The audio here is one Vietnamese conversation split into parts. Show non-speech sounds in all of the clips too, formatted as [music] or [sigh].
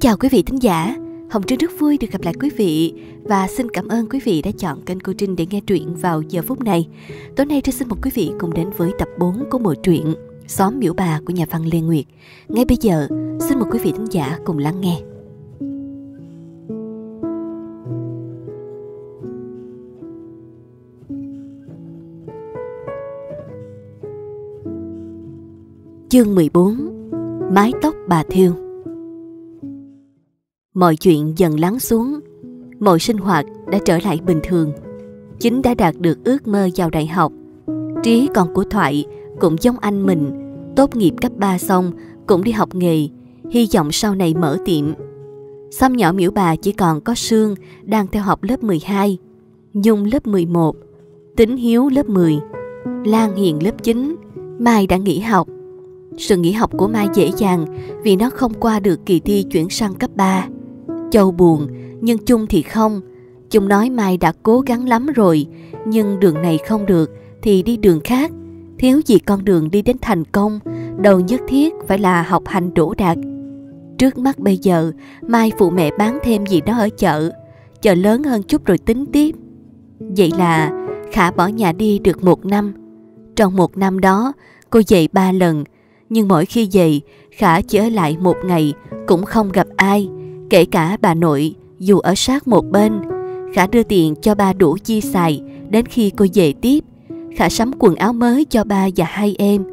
chào quý vị thính giả. Hồng Trinh rất vui được gặp lại quý vị và xin cảm ơn quý vị đã chọn kênh cô Trinh để nghe truyện vào giờ phút này. Tối nay Trinh xin mời quý vị cùng đến với tập 4 của bộ truyện Xóm miễu bà của nhà văn Lê Nguyệt. Ngay bây giờ, xin mời quý vị thính giả cùng lắng nghe. Chương 14 Mái tóc bà Thiêu mọi chuyện dần lắng xuống, mọi sinh hoạt đã trở lại bình thường. Chính đã đạt được ước mơ vào đại học. Trí còn của Thoại cũng giống anh mình, tốt nghiệp cấp 3 xong cũng đi học nghề, hy vọng sau này mở tiệm. Xăm nhỏ miễu bà chỉ còn có Sương đang theo học lớp 12, Nhung lớp 11, Tính Hiếu lớp 10, Lan Hiền lớp 9, Mai đã nghỉ học. Sự nghỉ học của Mai dễ dàng vì nó không qua được kỳ thi chuyển sang cấp 3. Châu buồn, nhưng Chung thì không. Chung nói Mai đã cố gắng lắm rồi, nhưng đường này không được thì đi đường khác. Thiếu gì con đường đi đến thành công, đầu nhất thiết phải là học hành đủ đạt. Trước mắt bây giờ, Mai phụ mẹ bán thêm gì đó ở chợ, chợ lớn hơn chút rồi tính tiếp. Vậy là Khả bỏ nhà đi được một năm. Trong một năm đó, cô dậy ba lần, nhưng mỗi khi dậy, Khả chỉ ở lại một ngày, cũng không gặp ai. Kể cả bà nội, dù ở sát một bên, Khả đưa tiền cho ba đủ chi xài đến khi cô về tiếp. Khả sắm quần áo mới cho ba và hai em.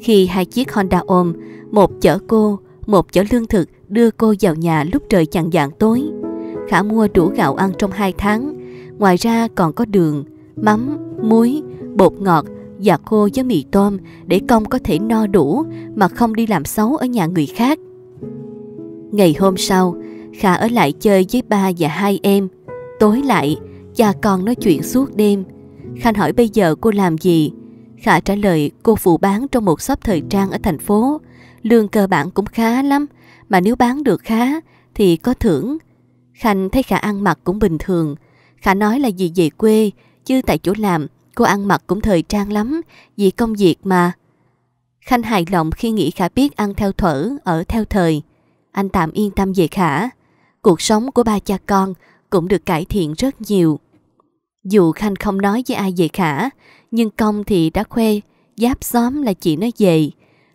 Khi hai chiếc Honda ôm, một chở cô, một chở lương thực đưa cô vào nhà lúc trời chạng dạng tối. Khả mua đủ gạo ăn trong hai tháng. Ngoài ra còn có đường, mắm, muối, bột ngọt và khô với mì tôm để công có thể no đủ mà không đi làm xấu ở nhà người khác. Ngày hôm sau, Khả ở lại chơi với ba và hai em. Tối lại, cha con nói chuyện suốt đêm. Khanh hỏi bây giờ cô làm gì? Khả trả lời cô phụ bán trong một shop thời trang ở thành phố. Lương cơ bản cũng khá lắm, mà nếu bán được khá thì có thưởng. Khanh thấy Khả ăn mặc cũng bình thường. Khả nói là vì về quê, chứ tại chỗ làm cô ăn mặc cũng thời trang lắm, vì công việc mà. Khanh hài lòng khi nghĩ Khả biết ăn theo thở ở theo thời. Anh tạm yên tâm về Khả. Cuộc sống của ba cha con cũng được cải thiện rất nhiều. Dù Khanh không nói với ai về Khả, nhưng Công thì đã khoe, giáp xóm là chị nó về.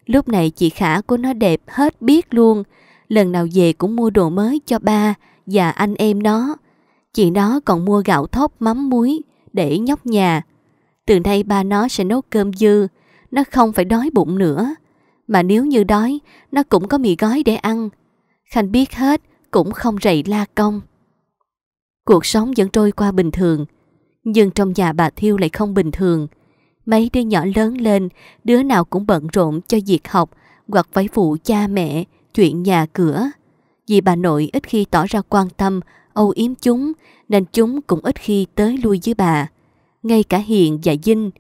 Lúc này chị Khả của nó đẹp hết biết luôn, lần nào về cũng mua đồ mới cho ba và anh em nó. Chị nó còn mua gạo thóc mắm muối để nhóc nhà. Từ nay ba nó sẽ nấu cơm dư, nó không phải đói bụng nữa. Mà nếu như đói, nó cũng có mì gói để ăn. Khanh biết hết cũng không rầy la công. Cuộc sống vẫn trôi qua bình thường, nhưng trong nhà bà Thiêu lại không bình thường. Mấy đứa nhỏ lớn lên, đứa nào cũng bận rộn cho việc học hoặc phải phụ cha mẹ, chuyện nhà cửa. Vì bà nội ít khi tỏ ra quan tâm, âu yếm chúng, nên chúng cũng ít khi tới lui với bà. Ngay cả Hiền và Dinh,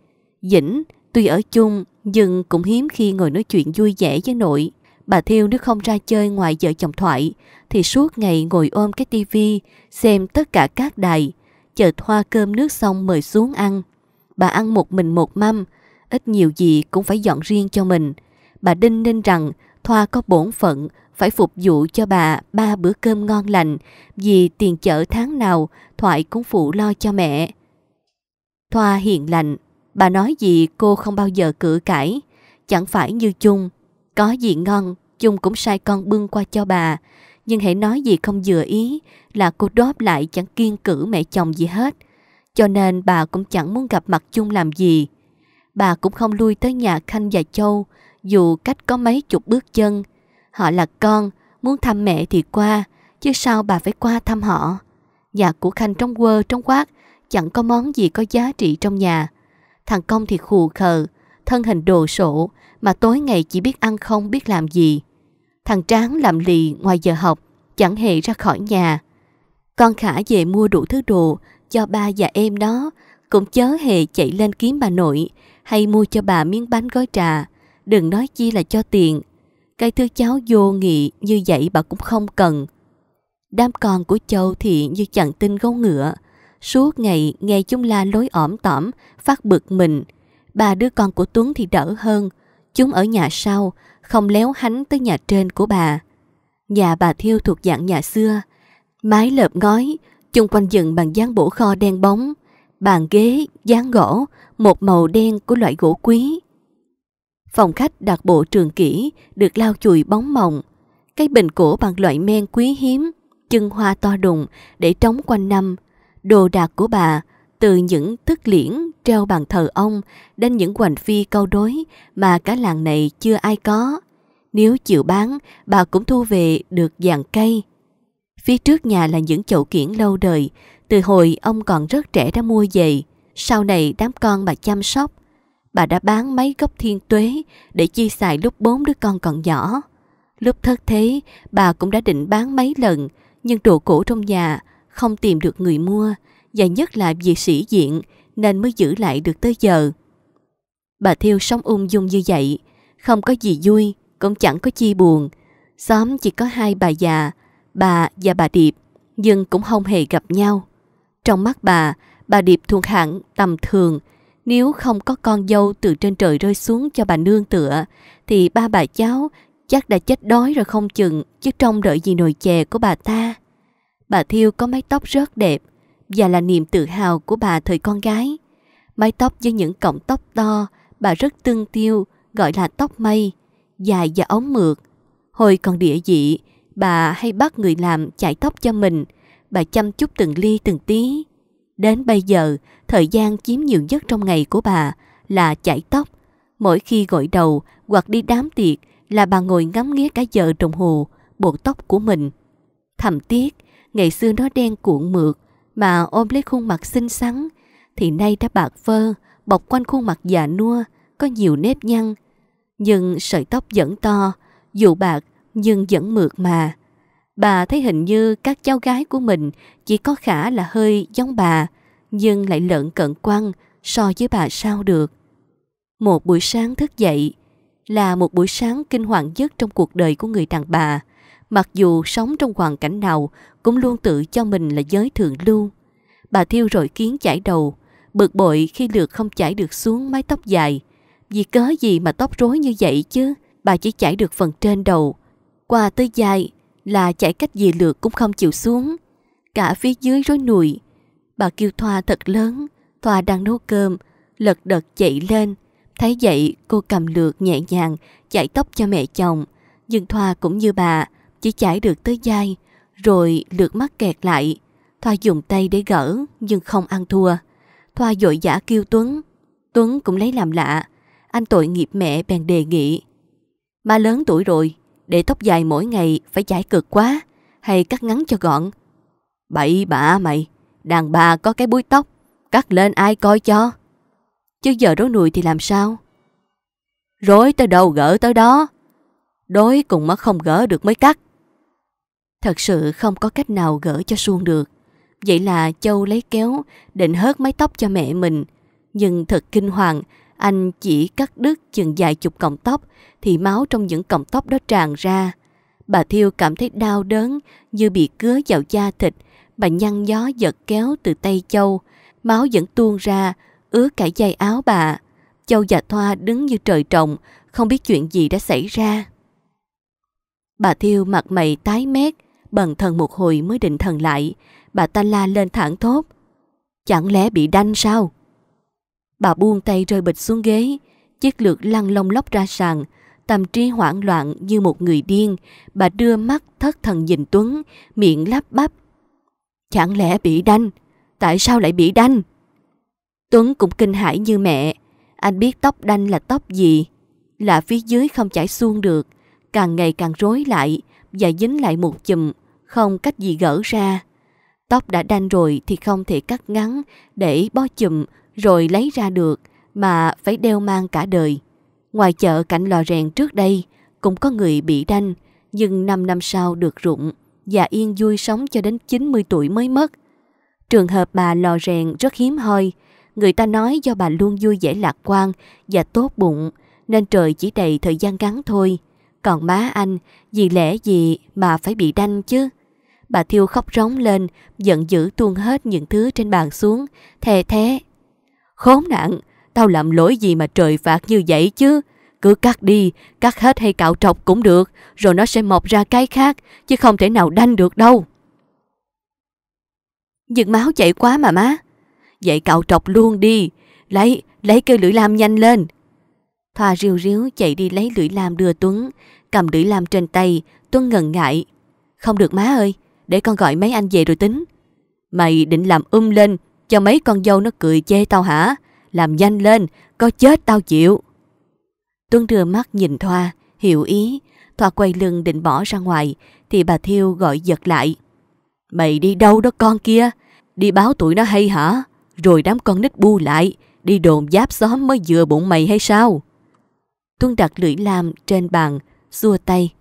Dĩnh tuy ở chung nhưng cũng hiếm khi ngồi nói chuyện vui vẻ với nội. Bà Thiêu nếu không ra chơi ngoài vợ chồng thoại, thì suốt ngày ngồi ôm cái tivi, xem tất cả các đài, chờ thoa cơm nước xong mời xuống ăn. Bà ăn một mình một mâm, ít nhiều gì cũng phải dọn riêng cho mình. Bà đinh ninh rằng Thoa có bổn phận phải phục vụ cho bà ba bữa cơm ngon lành vì tiền chở tháng nào Thoại cũng phụ lo cho mẹ. Thoa hiền lành, bà nói gì cô không bao giờ cự cãi, chẳng phải như chung. Có gì ngon, chung cũng sai con bưng qua cho bà, nhưng hãy nói gì không vừa ý là cô đóp lại chẳng kiên cử mẹ chồng gì hết. Cho nên bà cũng chẳng muốn gặp mặt chung làm gì. Bà cũng không lui tới nhà Khanh và Châu dù cách có mấy chục bước chân. Họ là con, muốn thăm mẹ thì qua, chứ sao bà phải qua thăm họ. Nhà của Khanh trong quơ trong quát, chẳng có món gì có giá trị trong nhà. Thằng Công thì khù khờ, thân hình đồ sộ, mà tối ngày chỉ biết ăn không biết làm gì. Thằng Tráng làm lì ngoài giờ học, chẳng hề ra khỏi nhà. Con Khả về mua đủ thứ đồ cho ba và em đó cũng chớ hề chạy lên kiếm bà nội hay mua cho bà miếng bánh gói trà. Đừng nói chi là cho tiền. Cái thứ cháu vô nghị như vậy bà cũng không cần. Đám con của Châu thì như chẳng tin gấu ngựa. Suốt ngày nghe chúng la lối ỏm tỏm, phát bực mình. Ba đứa con của Tuấn thì đỡ hơn. Chúng ở nhà sau, không léo hánh tới nhà trên của bà. Nhà bà Thiêu thuộc dạng nhà xưa, mái lợp ngói, chung quanh dựng bằng dáng bổ kho đen bóng, bàn ghế, dáng gỗ, một màu đen của loại gỗ quý. Phòng khách đặt bộ trường kỹ được lau chùi bóng mộng, cái bình cổ bằng loại men quý hiếm, chân hoa to đùng để trống quanh năm. Đồ đạc của bà từ những thức liễn treo bàn thờ ông đến những hoành phi câu đối mà cả làng này chưa ai có. Nếu chịu bán, bà cũng thu về được dàn cây. Phía trước nhà là những chậu kiển lâu đời, từ hồi ông còn rất trẻ đã mua về. Sau này đám con bà chăm sóc, bà đã bán mấy gốc thiên tuế để chi xài lúc bốn đứa con còn nhỏ. Lúc thất thế, bà cũng đã định bán mấy lần, nhưng đồ cổ trong nhà không tìm được người mua, và nhất là vì sĩ diện nên mới giữ lại được tới giờ. Bà Thiêu sống ung dung như vậy, không có gì vui, cũng chẳng có chi buồn. Xóm chỉ có hai bà già, bà và bà Điệp, nhưng cũng không hề gặp nhau. Trong mắt bà, bà Điệp thuộc hẳn tầm thường, nếu không có con dâu từ trên trời rơi xuống cho bà nương tựa, thì ba bà cháu chắc đã chết đói rồi không chừng, chứ trông đợi gì nồi chè của bà ta. Bà Thiêu có mái tóc rất đẹp, và là niềm tự hào của bà thời con gái. Mái tóc với những cọng tóc to, bà rất tương tiêu, gọi là tóc mây, dài và ống mượt. Hồi còn địa dị, bà hay bắt người làm chải tóc cho mình, bà chăm chút từng ly từng tí. Đến bây giờ, thời gian chiếm nhiều nhất trong ngày của bà là chải tóc. Mỗi khi gội đầu hoặc đi đám tiệc là bà ngồi ngắm nghía cả giờ đồng hồ, bộ tóc của mình. Thầm tiếc, ngày xưa nó đen cuộn mượt, mà ôm lấy khuôn mặt xinh xắn thì nay đã bạc phơ, bọc quanh khuôn mặt già nua, có nhiều nếp nhăn. Nhưng sợi tóc vẫn to, dù bạc nhưng vẫn mượt mà. Bà thấy hình như các cháu gái của mình chỉ có khả là hơi giống bà, nhưng lại lợn cận quan so với bà sao được. Một buổi sáng thức dậy là một buổi sáng kinh hoàng nhất trong cuộc đời của người đàn bà mặc dù sống trong hoàn cảnh nào cũng luôn tự cho mình là giới thượng lưu. Bà thiêu rồi kiến chải đầu, bực bội khi lượt không chảy được xuống mái tóc dài. Vì cớ gì mà tóc rối như vậy chứ, bà chỉ chảy được phần trên đầu. Qua tới dài là chảy cách gì lượt cũng không chịu xuống. Cả phía dưới rối nùi, bà kêu Thoa thật lớn, Thoa đang nấu cơm, lật đật chạy lên. Thấy vậy cô cầm lượt nhẹ nhàng chải tóc cho mẹ chồng, nhưng Thoa cũng như bà, chỉ chảy được tới dai, rồi lượt mắt kẹt lại. Thoa dùng tay để gỡ, nhưng không ăn thua. Thoa dội giả kêu Tuấn. Tuấn cũng lấy làm lạ. Anh tội nghiệp mẹ bèn đề nghị. Má lớn tuổi rồi, để tóc dài mỗi ngày phải chải cực quá, hay cắt ngắn cho gọn. Bậy bạ mày, đàn bà có cái búi tóc, cắt lên ai coi cho. Chứ giờ rối nùi thì làm sao? Rối tới đâu gỡ tới đó. Đối cùng mà không gỡ được mới cắt. Thật sự không có cách nào gỡ cho suông được. Vậy là Châu lấy kéo, định hớt mái tóc cho mẹ mình. Nhưng thật kinh hoàng, anh chỉ cắt đứt chừng vài chục cọng tóc thì máu trong những cọng tóc đó tràn ra. Bà Thiêu cảm thấy đau đớn như bị cứa vào da thịt. Bà nhăn gió giật kéo từ tay Châu. Máu vẫn tuôn ra, ứa cả dây áo bà. Châu và Thoa đứng như trời trồng, không biết chuyện gì đã xảy ra. Bà Thiêu mặt mày tái mét, Bần thần một hồi mới định thần lại, bà ta la lên thẳng thốt. Chẳng lẽ bị đanh sao? Bà buông tay rơi bịch xuống ghế, chiếc lược lăn lông lóc ra sàn, tâm trí hoảng loạn như một người điên, bà đưa mắt thất thần nhìn Tuấn, miệng lắp bắp. Chẳng lẽ bị đanh? Tại sao lại bị đanh? Tuấn cũng kinh hãi như mẹ, anh biết tóc đanh là tóc gì, là phía dưới không chảy xuông được, càng ngày càng rối lại và dính lại một chùm không cách gì gỡ ra. Tóc đã đanh rồi thì không thể cắt ngắn để bó chùm rồi lấy ra được mà phải đeo mang cả đời. Ngoài chợ cạnh lò rèn trước đây cũng có người bị đanh nhưng 5 năm sau được rụng và yên vui sống cho đến 90 tuổi mới mất. Trường hợp bà lò rèn rất hiếm hoi, người ta nói do bà luôn vui vẻ lạc quan và tốt bụng nên trời chỉ đầy thời gian ngắn thôi. Còn má anh, vì lẽ gì mà phải bị đanh chứ? Bà Thiêu khóc rống lên, giận dữ tuôn hết những thứ trên bàn xuống, thề thế. Khốn nạn, tao làm lỗi gì mà trời phạt như vậy chứ? Cứ cắt đi, cắt hết hay cạo trọc cũng được, rồi nó sẽ mọc ra cái khác, chứ không thể nào đanh được đâu. Giật máu chảy quá mà má. Vậy cạo trọc luôn đi, lấy, lấy cây lưỡi lam nhanh lên. Thoa riêu riếu chạy đi lấy lưỡi lam đưa Tuấn, cầm lưỡi lam trên tay, Tuấn ngần ngại. Không được má ơi, để con gọi mấy anh về rồi tính. Mày định làm um lên, cho mấy con dâu nó cười chê tao hả? Làm nhanh lên, có chết tao chịu. Tuấn đưa mắt nhìn Thoa, hiểu ý. Thoa quay lưng định bỏ ra ngoài, thì bà Thiêu gọi giật lại. Mày đi đâu đó con kia? Đi báo tụi nó hay hả? Rồi đám con nít bu lại, đi đồn giáp xóm mới vừa bụng mày hay sao? Tuấn đặt lưỡi lam trên bàn, xua tay.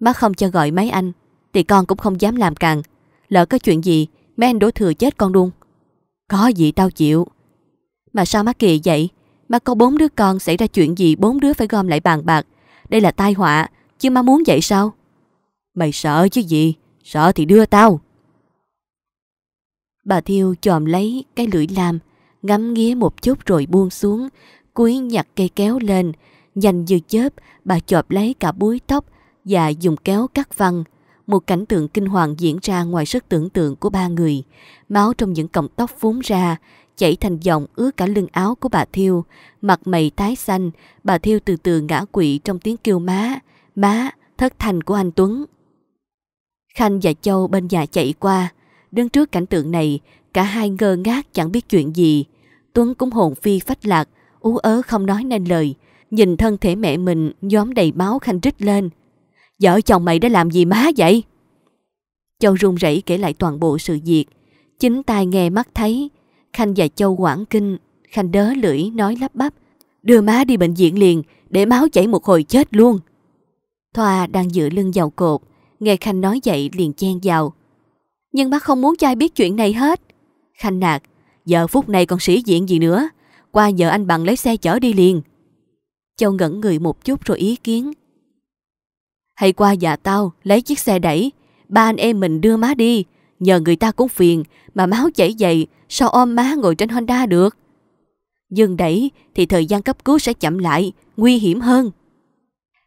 Má không cho gọi mấy anh, thì con cũng không dám làm càn. Lỡ có chuyện gì, mấy anh đổ thừa chết con luôn. Có gì tao chịu. Mà sao má kỳ vậy? Má có bốn đứa con xảy ra chuyện gì bốn đứa phải gom lại bàn bạc. Đây là tai họa, chứ má muốn vậy sao? Mày sợ chứ gì, sợ thì đưa tao. Bà Thiêu chòm lấy cái lưỡi lam, ngắm nghía một chút rồi buông xuống, Cuối nhặt cây kéo lên. Nhanh như chớp, bà chộp lấy cả búi tóc và dùng kéo cắt văng một cảnh tượng kinh hoàng diễn ra ngoài sức tưởng tượng của ba người. Máu trong những cọng tóc phúng ra, chảy thành dòng ướt cả lưng áo của bà Thiêu. Mặt mày tái xanh, bà Thiêu từ từ ngã quỵ trong tiếng kêu má, má, thất thành của anh Tuấn. Khanh và Châu bên nhà chạy qua. Đứng trước cảnh tượng này, cả hai ngơ ngác chẳng biết chuyện gì. Tuấn cũng hồn phi phách lạc, ú ớ không nói nên lời. Nhìn thân thể mẹ mình nhóm đầy máu Khanh rít lên – Vợ chồng mày đã làm gì má vậy? Châu run rẩy kể lại toàn bộ sự việc. Chính tai nghe mắt thấy. Khanh và Châu quảng kinh. Khanh đớ lưỡi nói lắp bắp. Đưa má đi bệnh viện liền để máu chảy một hồi chết luôn. Thoa đang dựa lưng vào cột. Nghe Khanh nói vậy liền chen vào. Nhưng bác không muốn trai biết chuyện này hết. Khanh nạt. Giờ phút này còn sĩ diện gì nữa. Qua giờ anh bằng lấy xe chở đi liền. Châu ngẩn người một chút rồi ý kiến. Hay qua nhà tao lấy chiếc xe đẩy Ba anh em mình đưa má đi Nhờ người ta cũng phiền Mà máu chảy dày Sao ôm má ngồi trên Honda được Dừng đẩy thì thời gian cấp cứu sẽ chậm lại Nguy hiểm hơn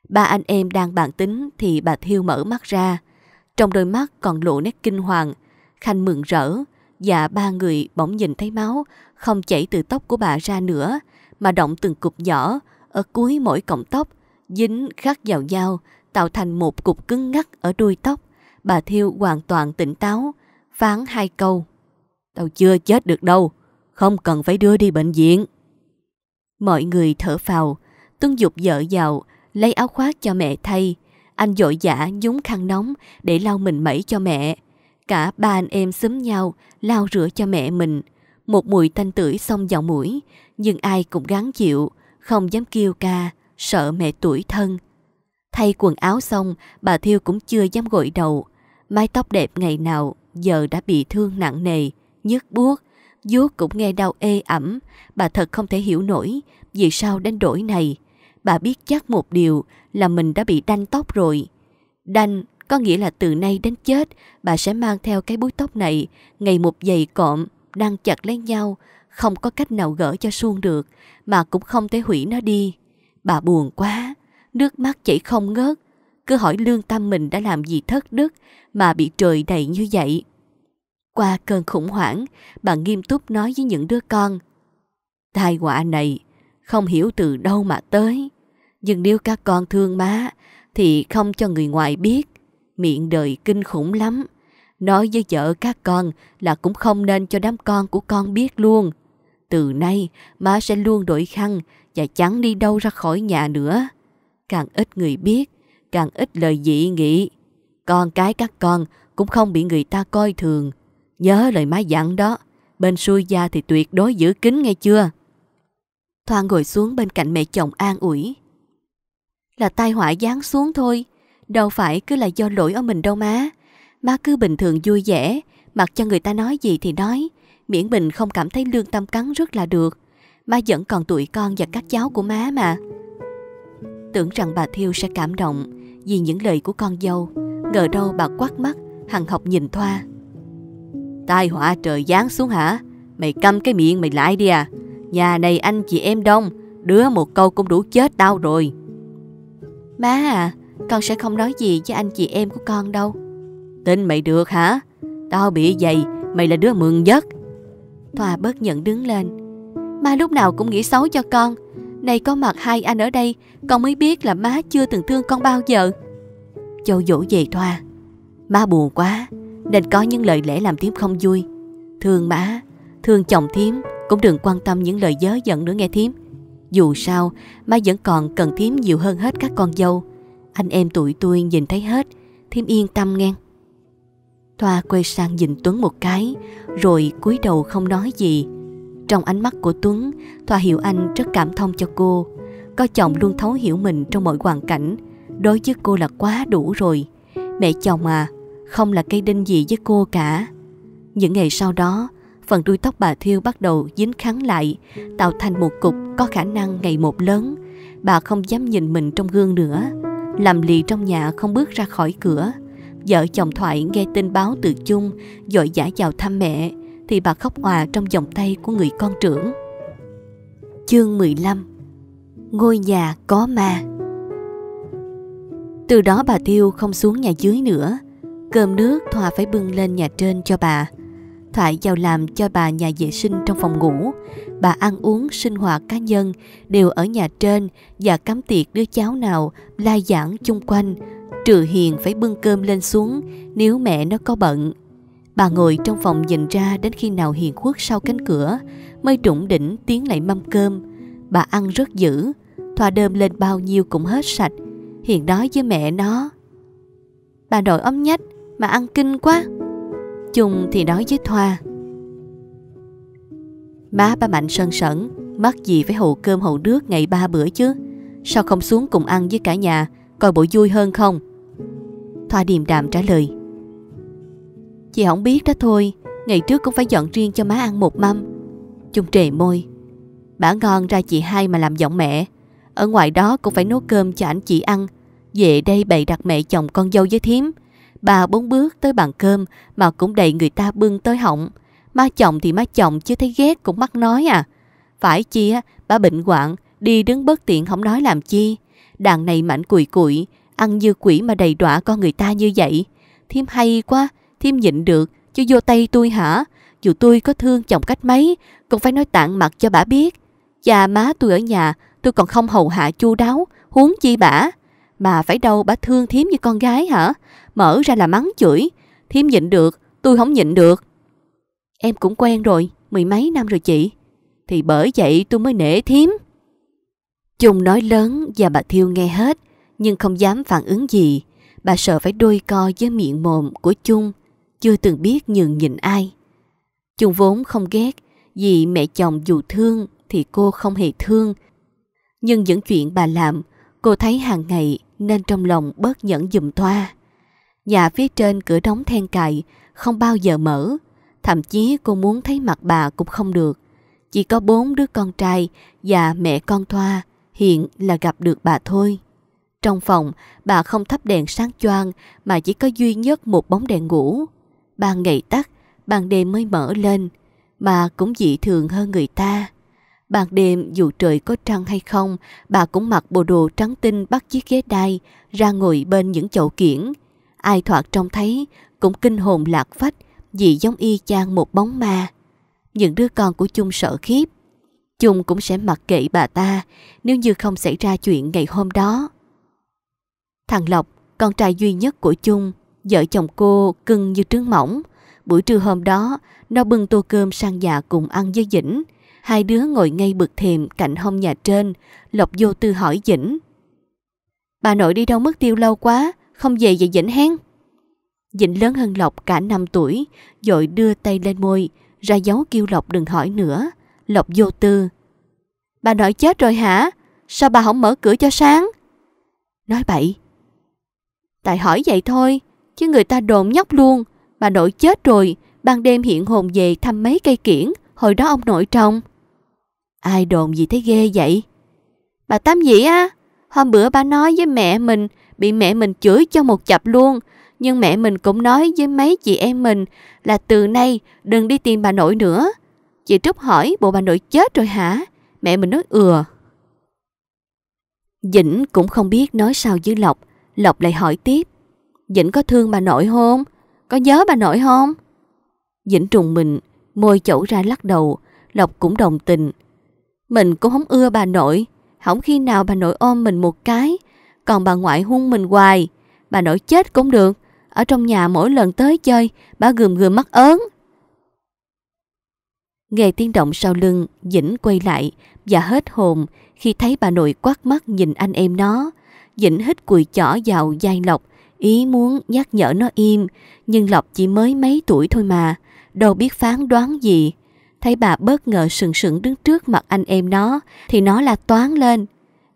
Ba anh em đang bàn tính Thì bà Thiêu mở mắt ra Trong đôi mắt còn lộ nét kinh hoàng Khanh mừng rỡ Và ba người bỗng nhìn thấy máu Không chảy từ tóc của bà ra nữa Mà động từng cục nhỏ Ở cuối mỗi cọng tóc Dính khắc vào nhau tạo thành một cục cứng ngắc ở đuôi tóc. Bà Thiêu hoàn toàn tỉnh táo, phán hai câu. Tao chưa chết được đâu, không cần phải đưa đi bệnh viện. Mọi người thở phào, Tuân Dục dở dạo, lấy áo khoác cho mẹ thay. Anh dội dã nhúng khăn nóng để lau mình mẩy cho mẹ. Cả ba anh em xúm nhau, lau rửa cho mẹ mình. Một mùi thanh tưởi xông vào mũi, nhưng ai cũng gắng chịu, không dám kêu ca, sợ mẹ tuổi thân. Thay quần áo xong, bà Thiêu cũng chưa dám gội đầu. Mái tóc đẹp ngày nào giờ đã bị thương nặng nề, nhức buốt, vuốt cũng nghe đau ê ẩm. Bà thật không thể hiểu nổi vì sao đến đổi này. Bà biết chắc một điều là mình đã bị đanh tóc rồi. Đanh có nghĩa là từ nay đến chết bà sẽ mang theo cái búi tóc này ngày một dày cộm đang chặt lấy nhau không có cách nào gỡ cho suông được mà cũng không thể hủy nó đi. Bà buồn quá nước mắt chảy không ngớt. Cứ hỏi lương tâm mình đã làm gì thất đức mà bị trời đầy như vậy. Qua cơn khủng hoảng, bà nghiêm túc nói với những đứa con. Tai họa này không hiểu từ đâu mà tới. Nhưng nếu các con thương má thì không cho người ngoài biết. Miệng đời kinh khủng lắm. Nói với vợ các con là cũng không nên cho đám con của con biết luôn. Từ nay má sẽ luôn đổi khăn và chẳng đi đâu ra khỏi nhà nữa càng ít người biết, càng ít lời dị nghị. Con cái các con cũng không bị người ta coi thường. Nhớ lời má dặn đó, bên xuôi gia thì tuyệt đối giữ kín nghe chưa? Thoan ngồi xuống bên cạnh mẹ chồng an ủi. Là tai họa giáng xuống thôi, đâu phải cứ là do lỗi ở mình đâu má. Má cứ bình thường vui vẻ, mặc cho người ta nói gì thì nói, miễn mình không cảm thấy lương tâm cắn rất là được. Má vẫn còn tuổi con và các cháu của má mà tưởng rằng bà Thiêu sẽ cảm động vì những lời của con dâu. Ngờ đâu bà quát mắt, hằng học nhìn Thoa. Tai họa trời giáng xuống hả? Mày câm cái miệng mày lại đi à. Nhà này anh chị em đông, đứa một câu cũng đủ chết tao rồi. Má à, con sẽ không nói gì với anh chị em của con đâu. Tin mày được hả? Tao bị dày, mày là đứa mượn giấc. Thoa bớt nhận đứng lên. Má lúc nào cũng nghĩ xấu cho con, Nay có mặt hai anh ở đây Con mới biết là má chưa từng thương con bao giờ Châu dỗ về Thoa Má buồn quá Nên có những lời lẽ làm thiếm không vui Thương má Thương chồng thiếm Cũng đừng quan tâm những lời dớ giận nữa nghe thiếm Dù sao Má vẫn còn cần thiếm nhiều hơn hết các con dâu Anh em tụi tôi nhìn thấy hết Thiếm yên tâm nghe Thoa quay sang nhìn Tuấn một cái Rồi cúi đầu không nói gì trong ánh mắt của Tuấn, Thoa hiểu anh rất cảm thông cho cô. Có chồng luôn thấu hiểu mình trong mọi hoàn cảnh. Đối với cô là quá đủ rồi. Mẹ chồng à, không là cây đinh gì với cô cả. Những ngày sau đó, phần đuôi tóc bà Thiêu bắt đầu dính khắn lại, tạo thành một cục có khả năng ngày một lớn. Bà không dám nhìn mình trong gương nữa, làm lì trong nhà không bước ra khỏi cửa. Vợ chồng Thoại nghe tin báo từ chung, dội giả vào thăm mẹ, thì bà khóc òa trong vòng tay của người con trưởng. Chương 15 Ngôi nhà có ma Từ đó bà Tiêu không xuống nhà dưới nữa. Cơm nước Thoa phải bưng lên nhà trên cho bà. Thoại vào làm cho bà nhà vệ sinh trong phòng ngủ. Bà ăn uống, sinh hoạt cá nhân đều ở nhà trên và cắm tiệc đứa cháu nào lai giảng chung quanh. Trừ Hiền phải bưng cơm lên xuống nếu mẹ nó có bận. Bà ngồi trong phòng nhìn ra đến khi nào hiền khuất sau cánh cửa, mới trũng đỉnh tiến lại mâm cơm. Bà ăn rất dữ, thoa đơm lên bao nhiêu cũng hết sạch. Hiền đói với mẹ nó. Bà nội ấm nhách, mà ăn kinh quá. Chung thì nói với Thoa. Má ba Mạnh sơn sẩn, mắc gì phải hộ cơm hộ nước ngày ba bữa chứ. Sao không xuống cùng ăn với cả nhà, coi bộ vui hơn không? Thoa điềm đạm trả lời. Chị không biết đó thôi Ngày trước cũng phải dọn riêng cho má ăn một mâm Chung trề môi Bả ngon ra chị hai mà làm giọng mẹ Ở ngoài đó cũng phải nấu cơm cho ảnh chị ăn Về đây bày đặt mẹ chồng con dâu với thím Bà bốn bước tới bàn cơm Mà cũng đầy người ta bưng tới họng Má chồng thì má chồng chưa thấy ghét cũng mắc nói à Phải chi á Bà bệnh hoạn Đi đứng bất tiện không nói làm chi Đàn này mảnh cùi cùi Ăn như quỷ mà đầy đọa con người ta như vậy Thím hay quá Thiêm nhịn được, chứ vô tay tôi hả? Dù tôi có thương chồng cách mấy, còn phải nói tặng mặt cho bà biết. Cha má tôi ở nhà, tôi còn không hầu hạ chu đáo, huống chi bả. Bà phải đâu bà thương Thiếm như con gái hả? Mở ra là mắng chửi. Thiếm nhịn được, tôi không nhịn được. Em cũng quen rồi, mười mấy năm rồi chị. Thì bởi vậy tôi mới nể Thiếm. Chung nói lớn và bà Thiêu nghe hết, nhưng không dám phản ứng gì. Bà sợ phải đôi co với miệng mồm của Chung chưa từng biết nhường nhịn ai. Chúng vốn không ghét, vì mẹ chồng dù thương thì cô không hề thương. Nhưng những chuyện bà làm, cô thấy hàng ngày nên trong lòng bớt nhẫn dùm thoa. Nhà phía trên cửa đóng then cài, không bao giờ mở. Thậm chí cô muốn thấy mặt bà cũng không được. Chỉ có bốn đứa con trai và mẹ con Thoa hiện là gặp được bà thôi. Trong phòng, bà không thắp đèn sáng choang mà chỉ có duy nhất một bóng đèn ngủ ban ngày tắt, ban đêm mới mở lên, bà cũng dị thường hơn người ta. Ban đêm dù trời có trăng hay không, bà cũng mặc bộ đồ trắng tinh bắt chiếc ghế đai ra ngồi bên những chậu kiển. Ai thoạt trông thấy cũng kinh hồn lạc phách vì giống y chang một bóng ma. Những đứa con của chung sợ khiếp. chung cũng sẽ mặc kệ bà ta nếu như không xảy ra chuyện ngày hôm đó. Thằng Lộc, con trai duy nhất của chung vợ chồng cô cưng như trứng mỏng. Buổi trưa hôm đó, nó bưng tô cơm sang nhà cùng ăn với Dĩnh. Hai đứa ngồi ngay bực thềm cạnh hông nhà trên, Lộc vô tư hỏi Dĩnh. Bà nội đi đâu mất tiêu lâu quá, không về vậy Dĩnh hen. Dĩnh lớn hơn Lộc cả 5 tuổi, dội đưa tay lên môi, ra dấu kêu Lộc đừng hỏi nữa. Lộc vô tư. Bà nội chết rồi hả? Sao bà không mở cửa cho sáng? Nói bậy. Tại hỏi vậy thôi, chứ người ta đồn nhóc luôn. Bà nội chết rồi, ban đêm hiện hồn về thăm mấy cây kiển, hồi đó ông nội trong Ai đồn gì thấy ghê vậy? Bà Tám Dĩ á, hôm bữa bà nói với mẹ mình, bị mẹ mình chửi cho một chập luôn. Nhưng mẹ mình cũng nói với mấy chị em mình là từ nay đừng đi tìm bà nội nữa. Chị Trúc hỏi bộ bà nội chết rồi hả? Mẹ mình nói ừa. Dĩnh cũng không biết nói sao với Lộc, Lộc lại hỏi tiếp. Dĩnh có thương bà nội không? Có nhớ bà nội không? Dĩnh trùng mình, môi chẩu ra lắc đầu, Lộc cũng đồng tình. Mình cũng không ưa bà nội, không khi nào bà nội ôm mình một cái, còn bà ngoại hung mình hoài. Bà nội chết cũng được, ở trong nhà mỗi lần tới chơi, bà gườm gườm mắt ớn. Nghe tiếng động sau lưng, Dĩnh quay lại và hết hồn khi thấy bà nội quát mắt nhìn anh em nó. Dĩnh hít cùi chỏ vào dai lọc, ý muốn nhắc nhở nó im, nhưng Lộc chỉ mới mấy tuổi thôi mà, đâu biết phán đoán gì. Thấy bà bất ngờ sừng sững đứng trước mặt anh em nó, thì nó là toán lên.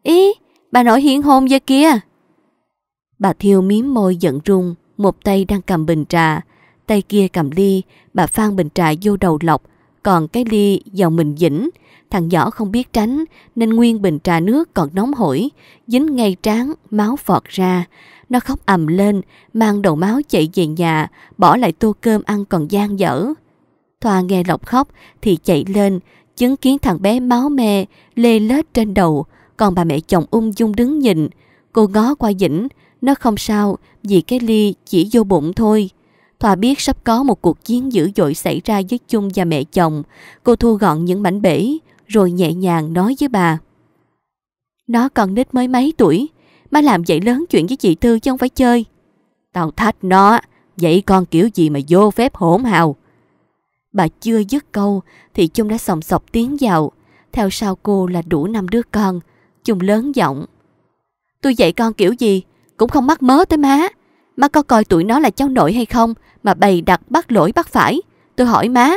Ý, bà nội hiện hôn vậy kìa. Bà Thiêu miếm môi giận rung, một tay đang cầm bình trà, tay kia cầm ly, bà phan bình trà vô đầu Lộc, còn cái ly vào mình dĩnh. Thằng nhỏ không biết tránh nên nguyên bình trà nước còn nóng hổi, dính ngay trán, máu phọt ra. Nó khóc ầm lên, mang đầu máu chạy về nhà, bỏ lại tô cơm ăn còn gian dở. Thoa nghe Lộc khóc thì chạy lên, chứng kiến thằng bé máu me, lê lết trên đầu, còn bà mẹ chồng ung dung đứng nhìn. Cô ngó qua dĩnh, nó không sao vì cái ly chỉ vô bụng thôi. Thoa biết sắp có một cuộc chiến dữ dội xảy ra với Chung và mẹ chồng. Cô thu gọn những mảnh bể, rồi nhẹ nhàng nói với bà. Nó còn nít mới mấy tuổi, Má làm vậy lớn chuyện với chị Thư chứ không phải chơi. Tao thách nó, vậy con kiểu gì mà vô phép hỗn hào. Bà chưa dứt câu thì Chung đã sòng sọc tiếng vào. Theo sau cô là đủ năm đứa con. Chung lớn giọng. Tôi dạy con kiểu gì cũng không mắc mớ tới má. Má có coi tụi nó là cháu nội hay không mà bày đặt bắt lỗi bắt phải. Tôi hỏi má,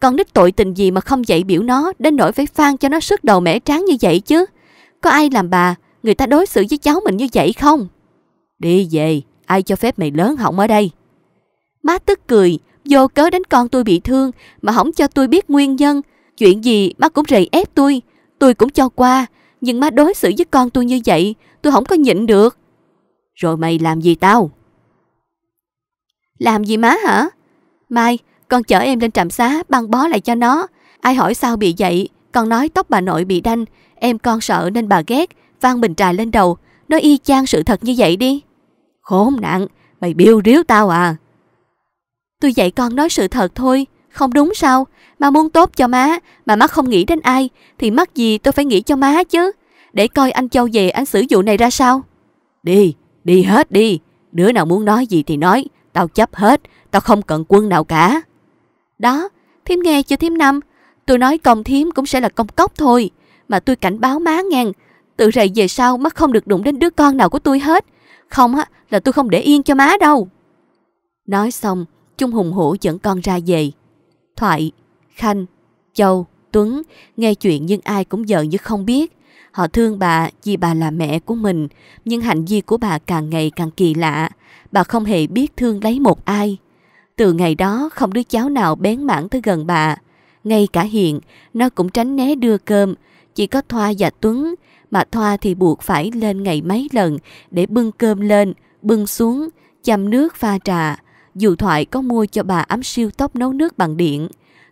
con đích tội tình gì mà không dạy biểu nó đến nỗi phải phan cho nó sức đầu mẻ tráng như vậy chứ. Có ai làm bà người ta đối xử với cháu mình như vậy không? Đi về, ai cho phép mày lớn hỏng ở đây? Má tức cười, vô cớ đánh con tôi bị thương mà không cho tôi biết nguyên nhân. Chuyện gì má cũng rầy ép tôi, tôi cũng cho qua. Nhưng má đối xử với con tôi như vậy, tôi không có nhịn được. Rồi mày làm gì tao? Làm gì má hả? Mai, con chở em lên trạm xá băng bó lại cho nó. Ai hỏi sao bị vậy, con nói tóc bà nội bị đanh, em con sợ nên bà ghét vang bình trà lên đầu, nói y chang sự thật như vậy đi. Khốn nạn, mày biêu riếu tao à. Tôi dạy con nói sự thật thôi, không đúng sao? Mà muốn tốt cho má, mà má không nghĩ đến ai, thì mắc gì tôi phải nghĩ cho má chứ. Để coi anh Châu về anh xử vụ này ra sao. Đi, đi hết đi. Đứa nào muốn nói gì thì nói, tao chấp hết, tao không cần quân nào cả. Đó, thím nghe chưa thím năm, tôi nói công thím cũng sẽ là công cốc thôi. Mà tôi cảnh báo má ngang, từ rày về sau má không được đụng đến đứa con nào của tôi hết. Không á, là tôi không để yên cho má đâu. Nói xong, Trung hùng hổ dẫn con ra về. Thoại, Khanh, Châu, Tuấn nghe chuyện nhưng ai cũng giận như không biết. Họ thương bà vì bà là mẹ của mình, nhưng hành vi của bà càng ngày càng kỳ lạ. Bà không hề biết thương lấy một ai. Từ ngày đó không đứa cháu nào bén mảng tới gần bà. Ngay cả hiện, nó cũng tránh né đưa cơm. Chỉ có Thoa và Tuấn mà Thoa thì buộc phải lên ngày mấy lần để bưng cơm lên, bưng xuống, chăm nước pha trà. Dù Thoại có mua cho bà ấm siêu tóc nấu nước bằng điện,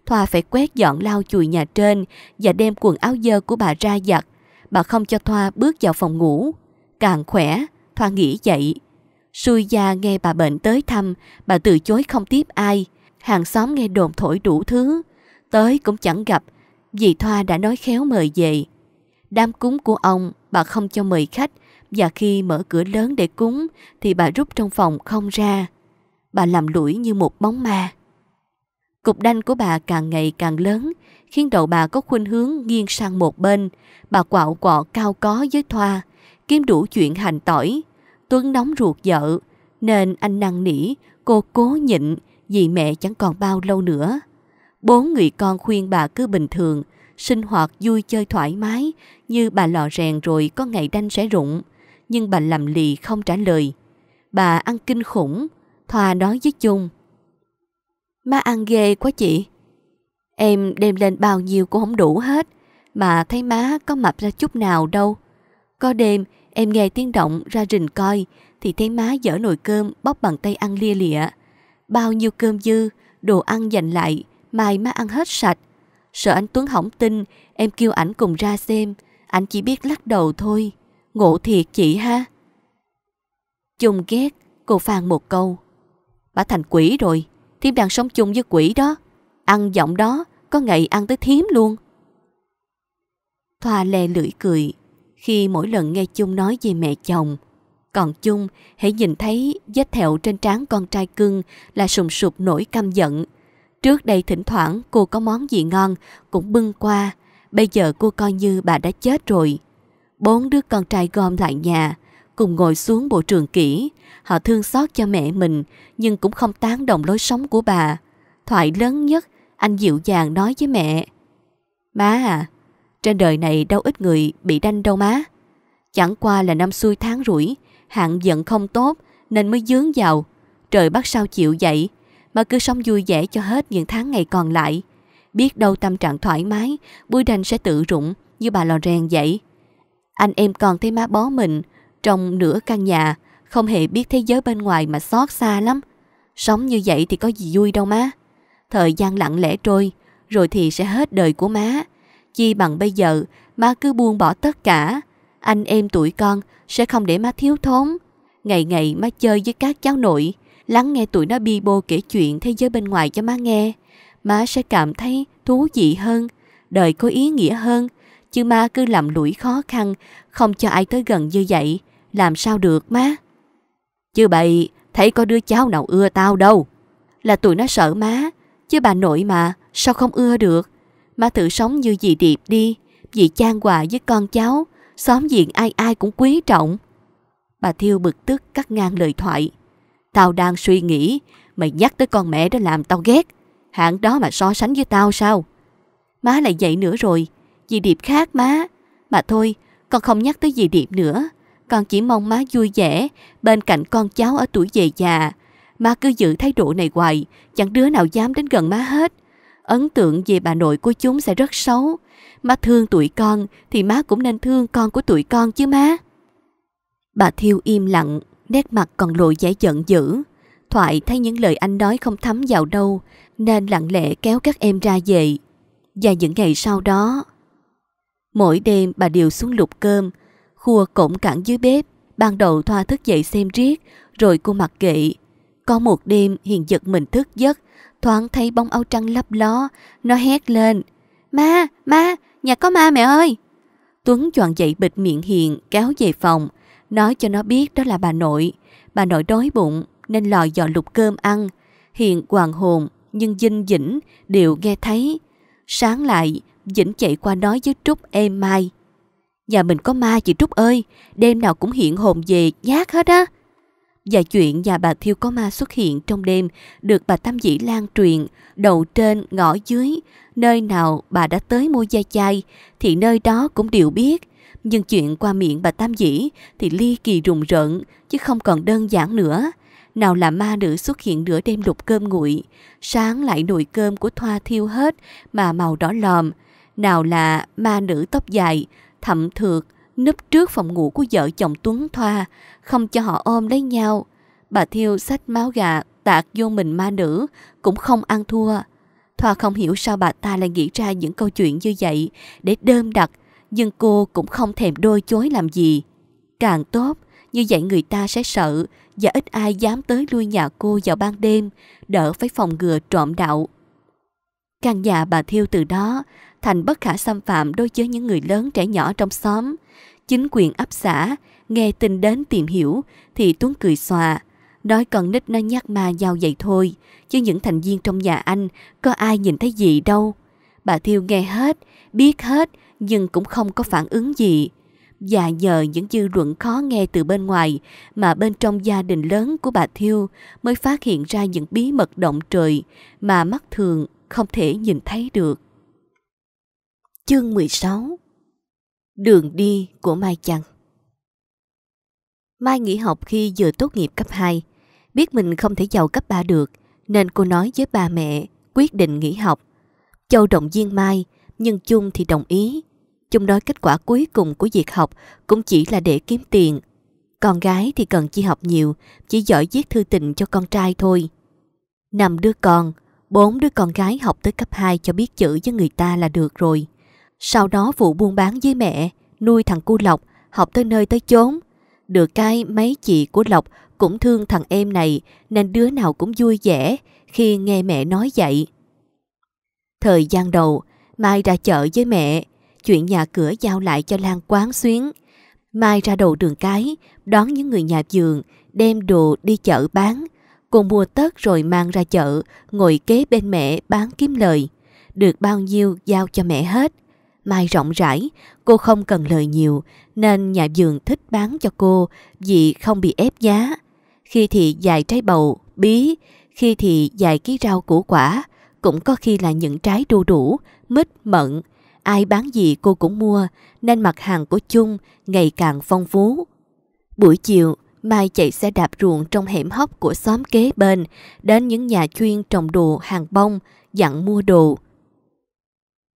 Thoa phải quét dọn lau chùi nhà trên và đem quần áo dơ của bà ra giặt. Bà không cho Thoa bước vào phòng ngủ. Càng khỏe, Thoa nghĩ vậy. Xui gia nghe bà bệnh tới thăm, bà từ chối không tiếp ai. Hàng xóm nghe đồn thổi đủ thứ. Tới cũng chẳng gặp, vì Thoa đã nói khéo mời về. Đám cúng của ông bà không cho mời khách và khi mở cửa lớn để cúng thì bà rút trong phòng không ra. Bà làm lũi như một bóng ma. Cục đanh của bà càng ngày càng lớn, khiến đầu bà có khuynh hướng nghiêng sang một bên. Bà quạo quọ cao có với Thoa, kiếm đủ chuyện hành tỏi. Tuấn nóng ruột vợ, nên anh năn nỉ, cô cố nhịn vì mẹ chẳng còn bao lâu nữa. Bốn người con khuyên bà cứ bình thường, sinh hoạt vui chơi thoải mái như bà lò rèn rồi có ngày đanh sẽ rụng. Nhưng bà làm lì không trả lời. Bà ăn kinh khủng, Thoa nói với Chung. Má ăn ghê quá chị. Em đem lên bao nhiêu cũng không đủ hết, mà thấy má có mập ra chút nào đâu. Có đêm em nghe tiếng động ra rình coi thì thấy má dở nồi cơm bóc bằng tay ăn lia lịa. Bao nhiêu cơm dư, đồ ăn dành lại, mai má ăn hết sạch, Sợ anh Tuấn hỏng tin, em kêu ảnh cùng ra xem. Ảnh chỉ biết lắc đầu thôi. Ngộ thiệt chị ha. Chung ghét, cô phàn một câu. Bà thành quỷ rồi, thiếm đang sống chung với quỷ đó. Ăn giọng đó, có ngày ăn tới thím luôn. Thoa lè lưỡi cười, khi mỗi lần nghe Chung nói về mẹ chồng. Còn Chung, hãy nhìn thấy vết thẹo trên trán con trai cưng là sùng sụp nổi căm giận Trước đây thỉnh thoảng cô có món gì ngon cũng bưng qua, bây giờ cô coi như bà đã chết rồi. Bốn đứa con trai gom lại nhà, cùng ngồi xuống bộ trường kỹ. Họ thương xót cho mẹ mình nhưng cũng không tán đồng lối sống của bà. Thoại lớn nhất, anh dịu dàng nói với mẹ. Má à, trên đời này đâu ít người bị đanh đâu má. Chẳng qua là năm xuôi tháng rủi, hạng giận không tốt nên mới dướng vào. Trời bắt sao chịu vậy, mà cứ sống vui vẻ cho hết những tháng ngày còn lại. Biết đâu tâm trạng thoải mái, Bùi Đành sẽ tự rụng như bà lò rèn vậy. Anh em còn thấy má bó mình, trong nửa căn nhà, không hề biết thế giới bên ngoài mà xót xa lắm. Sống như vậy thì có gì vui đâu má. Thời gian lặng lẽ trôi, rồi thì sẽ hết đời của má. Chi bằng bây giờ, má cứ buông bỏ tất cả. Anh em tuổi con sẽ không để má thiếu thốn. Ngày ngày má chơi với các cháu nội, lắng nghe tụi nó bi bô kể chuyện thế giới bên ngoài cho má nghe. Má sẽ cảm thấy thú vị hơn, đời có ý nghĩa hơn, chứ má cứ làm lũi khó khăn, không cho ai tới gần như vậy, làm sao được má. Chứ bậy, thấy có đứa cháu nào ưa tao đâu. Là tụi nó sợ má, chứ bà nội mà, sao không ưa được. Má tự sống như dì Điệp đi, dì trang quà với con cháu, xóm diện ai ai cũng quý trọng. Bà Thiêu bực tức cắt ngang lời thoại. Tao đang suy nghĩ, mày nhắc tới con mẹ đó làm tao ghét. hạng đó mà so sánh với tao sao? Má lại dậy nữa rồi, dì Điệp khác má. Mà thôi, con không nhắc tới dì Điệp nữa. Con chỉ mong má vui vẻ bên cạnh con cháu ở tuổi về già. Má cứ giữ thái độ này hoài, chẳng đứa nào dám đến gần má hết. Ấn tượng về bà nội của chúng sẽ rất xấu. Má thương tụi con thì má cũng nên thương con của tụi con chứ má. Bà Thiêu im lặng nét mặt còn lộ vẻ giận dữ. Thoại thấy những lời anh nói không thấm vào đâu, nên lặng lẽ kéo các em ra về. Và những ngày sau đó, mỗi đêm bà đều xuống lục cơm, khua cổng cẳng dưới bếp, ban đầu Thoa thức dậy xem riết, rồi cô mặc kệ. Có một đêm Hiền giật mình thức giấc, thoáng thấy bóng áo trăng lấp ló, nó hét lên. Ma, ma, nhà có ma mẹ ơi! Tuấn choàng dậy bịt miệng Hiền, kéo về phòng, Nói cho nó biết đó là bà nội. Bà nội đói bụng nên lòi dọ lục cơm ăn. Hiện hoàng hồn nhưng Dinh Dĩnh đều nghe thấy. Sáng lại, Dĩnh chạy qua nói với Trúc êm mai. Nhà mình có ma chị Trúc ơi, đêm nào cũng hiện hồn về nhát hết á. Và chuyện nhà bà Thiêu có ma xuất hiện trong đêm được bà Tam Dĩ lan truyền, đầu trên, ngõ dưới, nơi nào bà đã tới mua gia chai thì nơi đó cũng đều biết. Nhưng chuyện qua miệng bà Tam Dĩ thì ly kỳ rùng rợn, chứ không còn đơn giản nữa. Nào là ma nữ xuất hiện nửa đêm đục cơm nguội, sáng lại nồi cơm của Thoa thiêu hết mà màu đỏ lòm. Nào là ma nữ tóc dài, thậm thượt, núp trước phòng ngủ của vợ chồng Tuấn Thoa, không cho họ ôm lấy nhau. Bà Thiêu sách máu gà, tạc vô mình ma nữ, cũng không ăn thua. Thoa không hiểu sao bà ta lại nghĩ ra những câu chuyện như vậy để đơm đặt nhưng cô cũng không thèm đôi chối làm gì. Càng tốt, như vậy người ta sẽ sợ và ít ai dám tới lui nhà cô vào ban đêm, đỡ phải phòng ngừa trộm đạo. Căn nhà bà thiêu từ đó thành bất khả xâm phạm đối với những người lớn trẻ nhỏ trong xóm. Chính quyền ấp xã nghe tin đến tìm hiểu thì Tuấn cười xòa, nói con nít nó nhắc ma nhau vậy thôi, chứ những thành viên trong nhà anh có ai nhìn thấy gì đâu. Bà Thiêu nghe hết, biết hết nhưng cũng không có phản ứng gì. Và nhờ những dư luận khó nghe từ bên ngoài mà bên trong gia đình lớn của bà Thiêu mới phát hiện ra những bí mật động trời mà mắt thường không thể nhìn thấy được. Chương 16 Đường đi của Mai Chăng Mai nghỉ học khi vừa tốt nghiệp cấp 2. Biết mình không thể giàu cấp 3 được, nên cô nói với ba mẹ quyết định nghỉ học. Châu động viên Mai nhưng Chung thì đồng ý. Chung nói kết quả cuối cùng của việc học cũng chỉ là để kiếm tiền. Con gái thì cần chi học nhiều, chỉ giỏi viết thư tình cho con trai thôi. Năm đứa con, bốn đứa con gái học tới cấp 2 cho biết chữ với người ta là được rồi. Sau đó vụ buôn bán với mẹ, nuôi thằng cu Lộc, học tới nơi tới chốn. Được cái mấy chị của Lộc cũng thương thằng em này nên đứa nào cũng vui vẻ khi nghe mẹ nói vậy. Thời gian đầu, Mai ra chợ với mẹ, chuyện nhà cửa giao lại cho Lan quán xuyến. Mai ra đầu đường cái, đón những người nhà giường, đem đồ đi chợ bán. Cô mua tất rồi mang ra chợ, ngồi kế bên mẹ bán kiếm lời. Được bao nhiêu giao cho mẹ hết. Mai rộng rãi, cô không cần lời nhiều, nên nhà vườn thích bán cho cô vì không bị ép giá. Khi thì dài trái bầu, bí, khi thì dài ký rau củ quả, cũng có khi là những trái đu đủ, mít, mận. Ai bán gì cô cũng mua, nên mặt hàng của Chung ngày càng phong phú. Buổi chiều, Mai chạy xe đạp ruộng trong hẻm hóc của xóm kế bên, đến những nhà chuyên trồng đồ hàng bông, dặn mua đồ.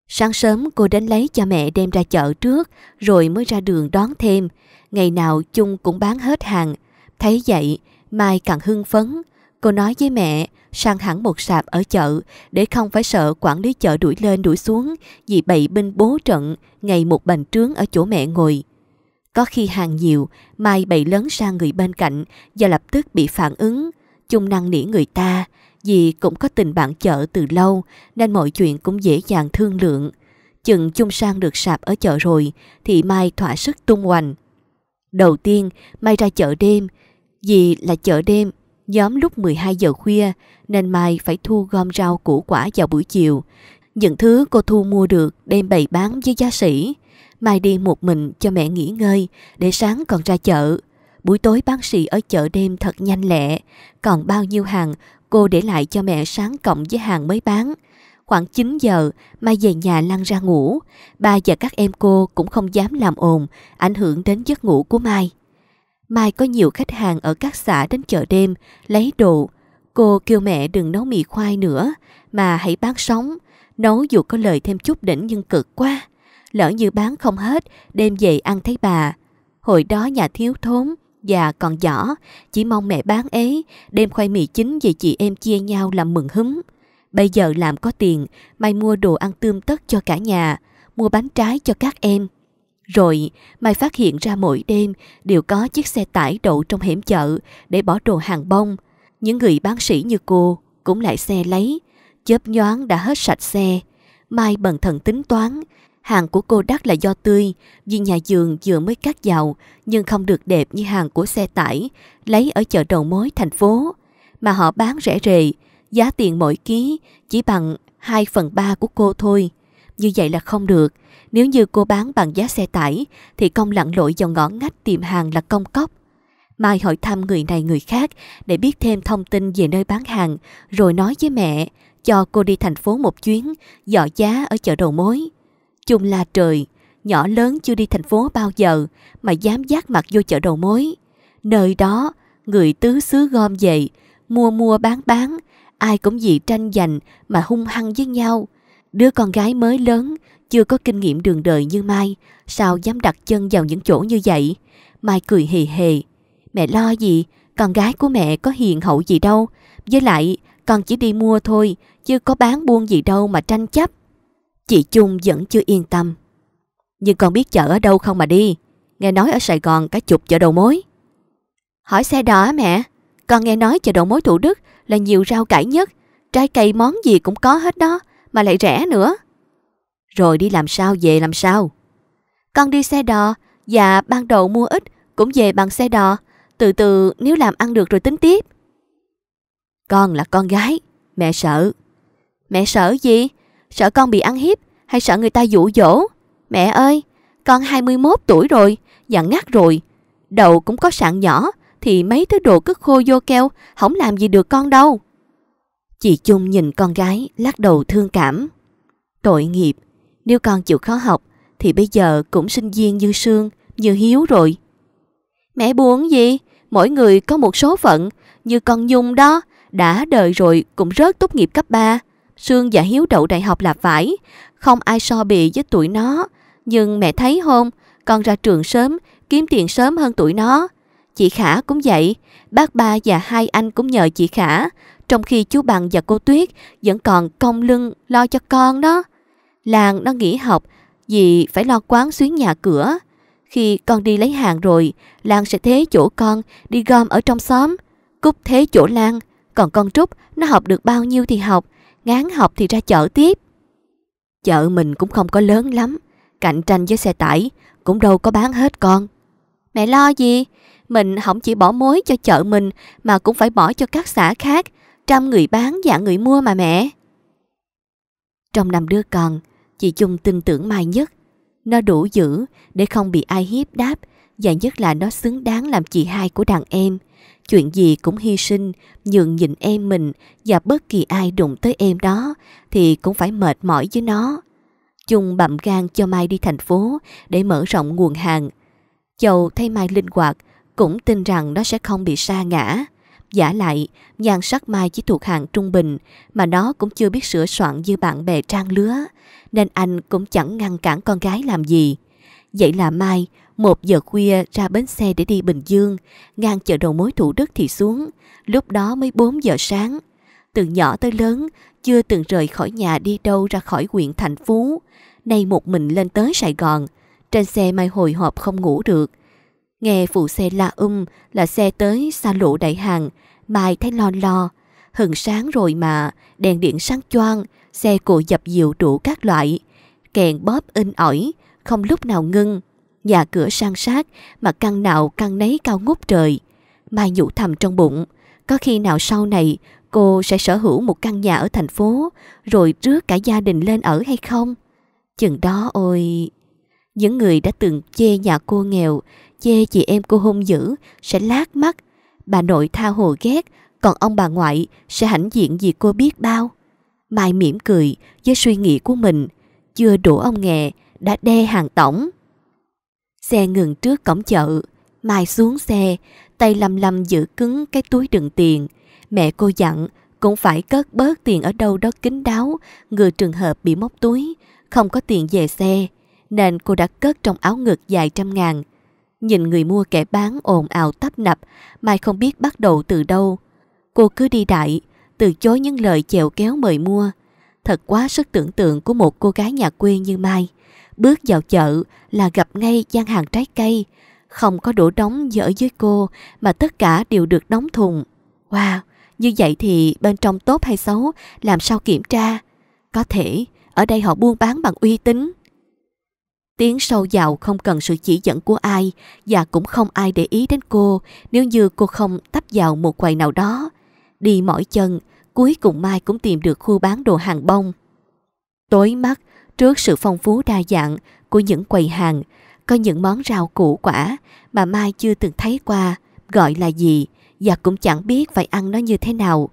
Sáng sớm cô đến lấy cho mẹ đem ra chợ trước, rồi mới ra đường đón thêm. Ngày nào chung cũng bán hết hàng. Thấy vậy, Mai càng hưng phấn. Cô nói với mẹ, sang hẳn một sạp ở chợ để không phải sợ quản lý chợ đuổi lên đuổi xuống vì bậy binh bố trận ngày một bành trướng ở chỗ mẹ ngồi. Có khi hàng nhiều, Mai bậy lớn sang người bên cạnh và lập tức bị phản ứng, chung năng nỉ người ta vì cũng có tình bạn chợ từ lâu nên mọi chuyện cũng dễ dàng thương lượng. Chừng chung sang được sạp ở chợ rồi thì Mai thỏa sức tung hoành. Đầu tiên, Mai ra chợ đêm, vì là chợ đêm Nhóm lúc 12 giờ khuya nên Mai phải thu gom rau củ quả vào buổi chiều. Những thứ cô thu mua được đem bày bán với giá sĩ. Mai đi một mình cho mẹ nghỉ ngơi để sáng còn ra chợ. Buổi tối bán sĩ ở chợ đêm thật nhanh lẹ, còn bao nhiêu hàng cô để lại cho mẹ sáng cộng với hàng mới bán. Khoảng 9 giờ, Mai về nhà lăn ra ngủ. Ba và các em cô cũng không dám làm ồn, ảnh hưởng đến giấc ngủ của Mai. Mai có nhiều khách hàng ở các xã đến chợ đêm lấy đồ. Cô kêu mẹ đừng nấu mì khoai nữa mà hãy bán sống Nấu dù có lời thêm chút đỉnh nhưng cực quá. Lỡ như bán không hết, đêm về ăn thấy bà. Hồi đó nhà thiếu thốn, già còn nhỏ, chỉ mong mẹ bán ấy. đem khoai mì chính về chị em chia nhau làm mừng húm. Bây giờ làm có tiền, mai mua đồ ăn tươm tất cho cả nhà, mua bánh trái cho các em, rồi, Mai phát hiện ra mỗi đêm đều có chiếc xe tải đậu trong hẻm chợ để bỏ đồ hàng bông. Những người bán sĩ như cô cũng lại xe lấy. Chớp nhoáng đã hết sạch xe. Mai bần thần tính toán. Hàng của cô đắt là do tươi, vì nhà giường vừa mới cắt giàu, nhưng không được đẹp như hàng của xe tải lấy ở chợ đầu mối thành phố. Mà họ bán rẻ rề, giá tiền mỗi ký chỉ bằng 2 phần 3 của cô thôi. Như vậy là không được, nếu như cô bán bằng giá xe tải thì công lặn lội vào ngõ ngách tìm hàng là công cốc. Mai hỏi thăm người này người khác để biết thêm thông tin về nơi bán hàng rồi nói với mẹ cho cô đi thành phố một chuyến dọ giá ở chợ đầu mối. Chung là trời, nhỏ lớn chưa đi thành phố bao giờ mà dám giác mặt vô chợ đầu mối. Nơi đó, người tứ xứ gom về, mua mua bán bán, ai cũng vì tranh giành mà hung hăng với nhau. Đứa con gái mới lớn chưa có kinh nghiệm đường đời như Mai, sao dám đặt chân vào những chỗ như vậy? Mai cười hề hề. Mẹ lo gì, con gái của mẹ có hiền hậu gì đâu. Với lại, con chỉ đi mua thôi, chứ có bán buôn gì đâu mà tranh chấp. Chị Chung vẫn chưa yên tâm. Nhưng con biết chợ ở đâu không mà đi. Nghe nói ở Sài Gòn cả chục chợ đầu mối. Hỏi xe đỏ mẹ. Con nghe nói chợ đầu mối Thủ Đức là nhiều rau cải nhất. Trái cây món gì cũng có hết đó, mà lại rẻ nữa. Rồi đi làm sao về làm sao? Con đi xe đò, và ban đầu mua ít cũng về bằng xe đò. Từ từ nếu làm ăn được rồi tính tiếp. Con là con gái, mẹ sợ. Mẹ sợ gì? Sợ con bị ăn hiếp hay sợ người ta dụ dỗ? Mẹ ơi, con 21 tuổi rồi, dặn ngắt rồi. Đầu cũng có sạn nhỏ, thì mấy thứ đồ cứ khô vô keo, không làm gì được con đâu. Chị Chung nhìn con gái, lắc đầu thương cảm. Tội nghiệp, nếu con chịu khó học thì bây giờ cũng sinh viên như Sương, như Hiếu rồi. Mẹ buồn gì? Mỗi người có một số phận, như con Nhung đó, đã đời rồi cũng rớt tốt nghiệp cấp 3. Sương và Hiếu đậu đại học là phải, không ai so bì với tuổi nó. Nhưng mẹ thấy không, con ra trường sớm, kiếm tiền sớm hơn tuổi nó. Chị Khả cũng vậy, bác ba và hai anh cũng nhờ chị Khả, trong khi chú Bằng và cô Tuyết vẫn còn công lưng lo cho con đó. Lan nó nghỉ học vì phải lo quán xuyến nhà cửa. Khi con đi lấy hàng rồi, Lan sẽ thế chỗ con đi gom ở trong xóm. Cúc thế chỗ Lan, còn con Trúc nó học được bao nhiêu thì học, ngán học thì ra chợ tiếp. Chợ mình cũng không có lớn lắm, cạnh tranh với xe tải cũng đâu có bán hết con. Mẹ lo gì? Mình không chỉ bỏ mối cho chợ mình mà cũng phải bỏ cho các xã khác, trăm người bán và người mua mà mẹ. Trong năm đứa con, Chị Chung tin tưởng Mai nhất. Nó đủ dữ để không bị ai hiếp đáp và nhất là nó xứng đáng làm chị hai của đàn em. Chuyện gì cũng hy sinh, nhường nhịn em mình và bất kỳ ai đụng tới em đó thì cũng phải mệt mỏi với nó. Chung bậm gan cho Mai đi thành phố để mở rộng nguồn hàng. Châu thấy Mai linh hoạt, cũng tin rằng nó sẽ không bị sa ngã. Giả lại, nhan sắc Mai chỉ thuộc hạng trung bình mà nó cũng chưa biết sửa soạn như bạn bè trang lứa, nên anh cũng chẳng ngăn cản con gái làm gì. Vậy là Mai, một giờ khuya ra bến xe để đi Bình Dương, ngang chợ đầu mối Thủ Đức thì xuống, lúc đó mới 4 giờ sáng. Từ nhỏ tới lớn, chưa từng rời khỏi nhà đi đâu ra khỏi huyện thành phố, nay một mình lên tới Sài Gòn. Trên xe Mai hồi hộp không ngủ được, Nghe phụ xe la um là xe tới xa lộ đại hàng, Mai thấy lo lo. Hừng sáng rồi mà, đèn điện sáng choang, xe cộ dập dìu đủ các loại. Kèn bóp in ỏi, không lúc nào ngưng. Nhà cửa sang sát mà căn nào căn nấy cao ngút trời. Mai nhủ thầm trong bụng, có khi nào sau này cô sẽ sở hữu một căn nhà ở thành phố rồi rước cả gia đình lên ở hay không? Chừng đó ôi... Những người đã từng chê nhà cô nghèo chê chị em cô hung dữ, sẽ lát mắt. Bà nội tha hồ ghét, còn ông bà ngoại sẽ hãnh diện vì cô biết bao. Mai mỉm cười với suy nghĩ của mình, chưa đủ ông nghề, đã đe hàng tổng. Xe ngừng trước cổng chợ, Mai xuống xe, tay lầm lầm giữ cứng cái túi đựng tiền. Mẹ cô dặn cũng phải cất bớt tiền ở đâu đó kín đáo, ngừa trường hợp bị móc túi, không có tiền về xe, nên cô đã cất trong áo ngực dài trăm ngàn. Nhìn người mua kẻ bán ồn ào tấp nập, Mai không biết bắt đầu từ đâu. Cô cứ đi đại, từ chối những lời chèo kéo mời mua. Thật quá sức tưởng tượng của một cô gái nhà quê như Mai. Bước vào chợ là gặp ngay gian hàng trái cây. Không có đổ đóng như ở dưới cô mà tất cả đều được đóng thùng. Wow, như vậy thì bên trong tốt hay xấu làm sao kiểm tra? Có thể ở đây họ buôn bán bằng uy tín tiếng sâu vào không cần sự chỉ dẫn của ai và cũng không ai để ý đến cô nếu như cô không tấp vào một quầy nào đó. Đi mỏi chân, cuối cùng Mai cũng tìm được khu bán đồ hàng bông. Tối mắt, trước sự phong phú đa dạng của những quầy hàng, có những món rau củ quả mà Mai chưa từng thấy qua, gọi là gì và cũng chẳng biết phải ăn nó như thế nào.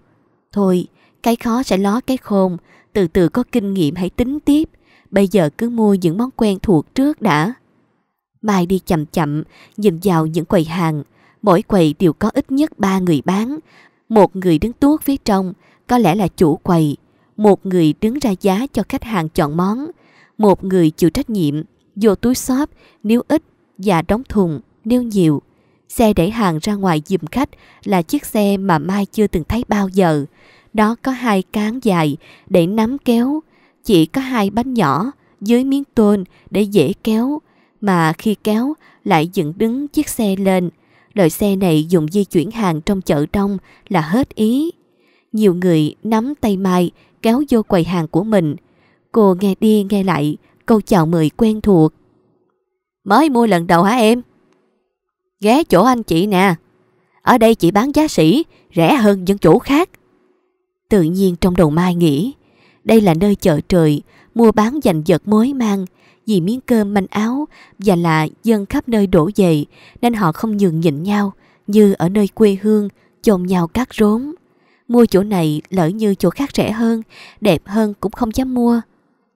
Thôi, cái khó sẽ ló cái khôn, từ từ có kinh nghiệm hãy tính tiếp – bây giờ cứ mua những món quen thuộc trước đã. Mai đi chậm chậm, nhìn vào những quầy hàng. Mỗi quầy đều có ít nhất ba người bán. Một người đứng tuốt phía trong, có lẽ là chủ quầy. Một người đứng ra giá cho khách hàng chọn món. Một người chịu trách nhiệm, vô túi xốp nếu ít và đóng thùng nếu nhiều. Xe đẩy hàng ra ngoài dùm khách là chiếc xe mà Mai chưa từng thấy bao giờ. Đó có hai cán dài để nắm kéo, chỉ có hai bánh nhỏ dưới miếng tôn để dễ kéo, mà khi kéo lại dựng đứng chiếc xe lên. Loại xe này dùng di chuyển hàng trong chợ đông là hết ý. Nhiều người nắm tay Mai kéo vô quầy hàng của mình. Cô nghe đi nghe lại câu chào mời quen thuộc. Mới mua lần đầu hả em? Ghé chỗ anh chị nè. Ở đây chị bán giá sĩ rẻ hơn những chỗ khác. Tự nhiên trong đầu Mai nghĩ, đây là nơi chợ trời, mua bán giành giật mối mang, vì miếng cơm manh áo và là dân khắp nơi đổ về nên họ không nhường nhịn nhau như ở nơi quê hương chôn nhau cát rốn. Mua chỗ này lỡ như chỗ khác rẻ hơn, đẹp hơn cũng không dám mua.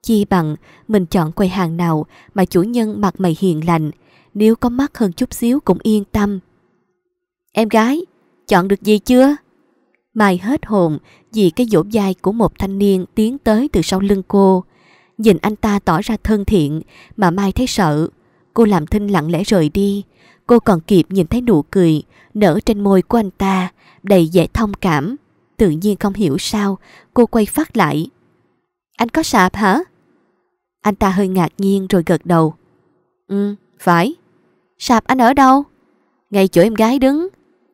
Chi bằng mình chọn quầy hàng nào mà chủ nhân mặt mày hiền lành, nếu có mắc hơn chút xíu cũng yên tâm. Em gái, chọn được gì chưa? Mai hết hồn vì cái dỗ dai của một thanh niên tiến tới từ sau lưng cô. Nhìn anh ta tỏ ra thân thiện mà Mai thấy sợ. Cô làm thinh lặng lẽ rời đi. Cô còn kịp nhìn thấy nụ cười nở trên môi của anh ta đầy vẻ thông cảm. Tự nhiên không hiểu sao cô quay phát lại. Anh có sạp hả? Anh ta hơi ngạc nhiên rồi gật đầu. Ừ, phải. Sạp anh ở đâu? Ngay chỗ em gái đứng,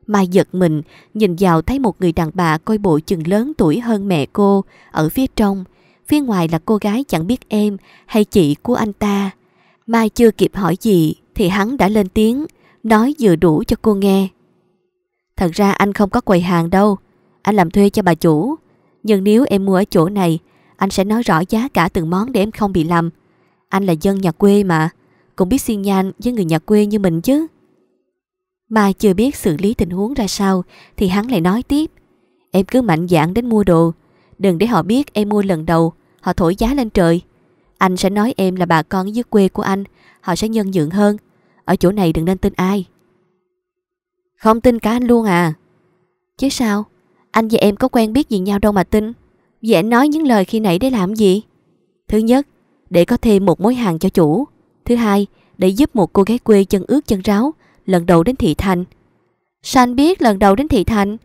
Mai giật mình, nhìn vào thấy một người đàn bà coi bộ chừng lớn tuổi hơn mẹ cô, ở phía trong. Phía ngoài là cô gái chẳng biết em hay chị của anh ta. Mai chưa kịp hỏi gì thì hắn đã lên tiếng, nói vừa đủ cho cô nghe. Thật ra anh không có quầy hàng đâu, anh làm thuê cho bà chủ. Nhưng nếu em mua ở chỗ này, anh sẽ nói rõ giá cả từng món để em không bị lầm. Anh là dân nhà quê mà, cũng biết xuyên nhan với người nhà quê như mình chứ. Mà chưa biết xử lý tình huống ra sao thì hắn lại nói tiếp. Em cứ mạnh dạn đến mua đồ. Đừng để họ biết em mua lần đầu, họ thổi giá lên trời. Anh sẽ nói em là bà con dưới quê của anh, họ sẽ nhân nhượng hơn. Ở chỗ này đừng nên tin ai. Không tin cả anh luôn à? Chứ sao? Anh và em có quen biết gì nhau đâu mà tin. Vậy anh nói những lời khi nãy để làm gì? Thứ nhất, để có thêm một mối hàng cho chủ. Thứ hai, để giúp một cô gái quê chân ướt chân ráo lần đầu đến thị thành. Sao anh biết lần đầu đến thị thành?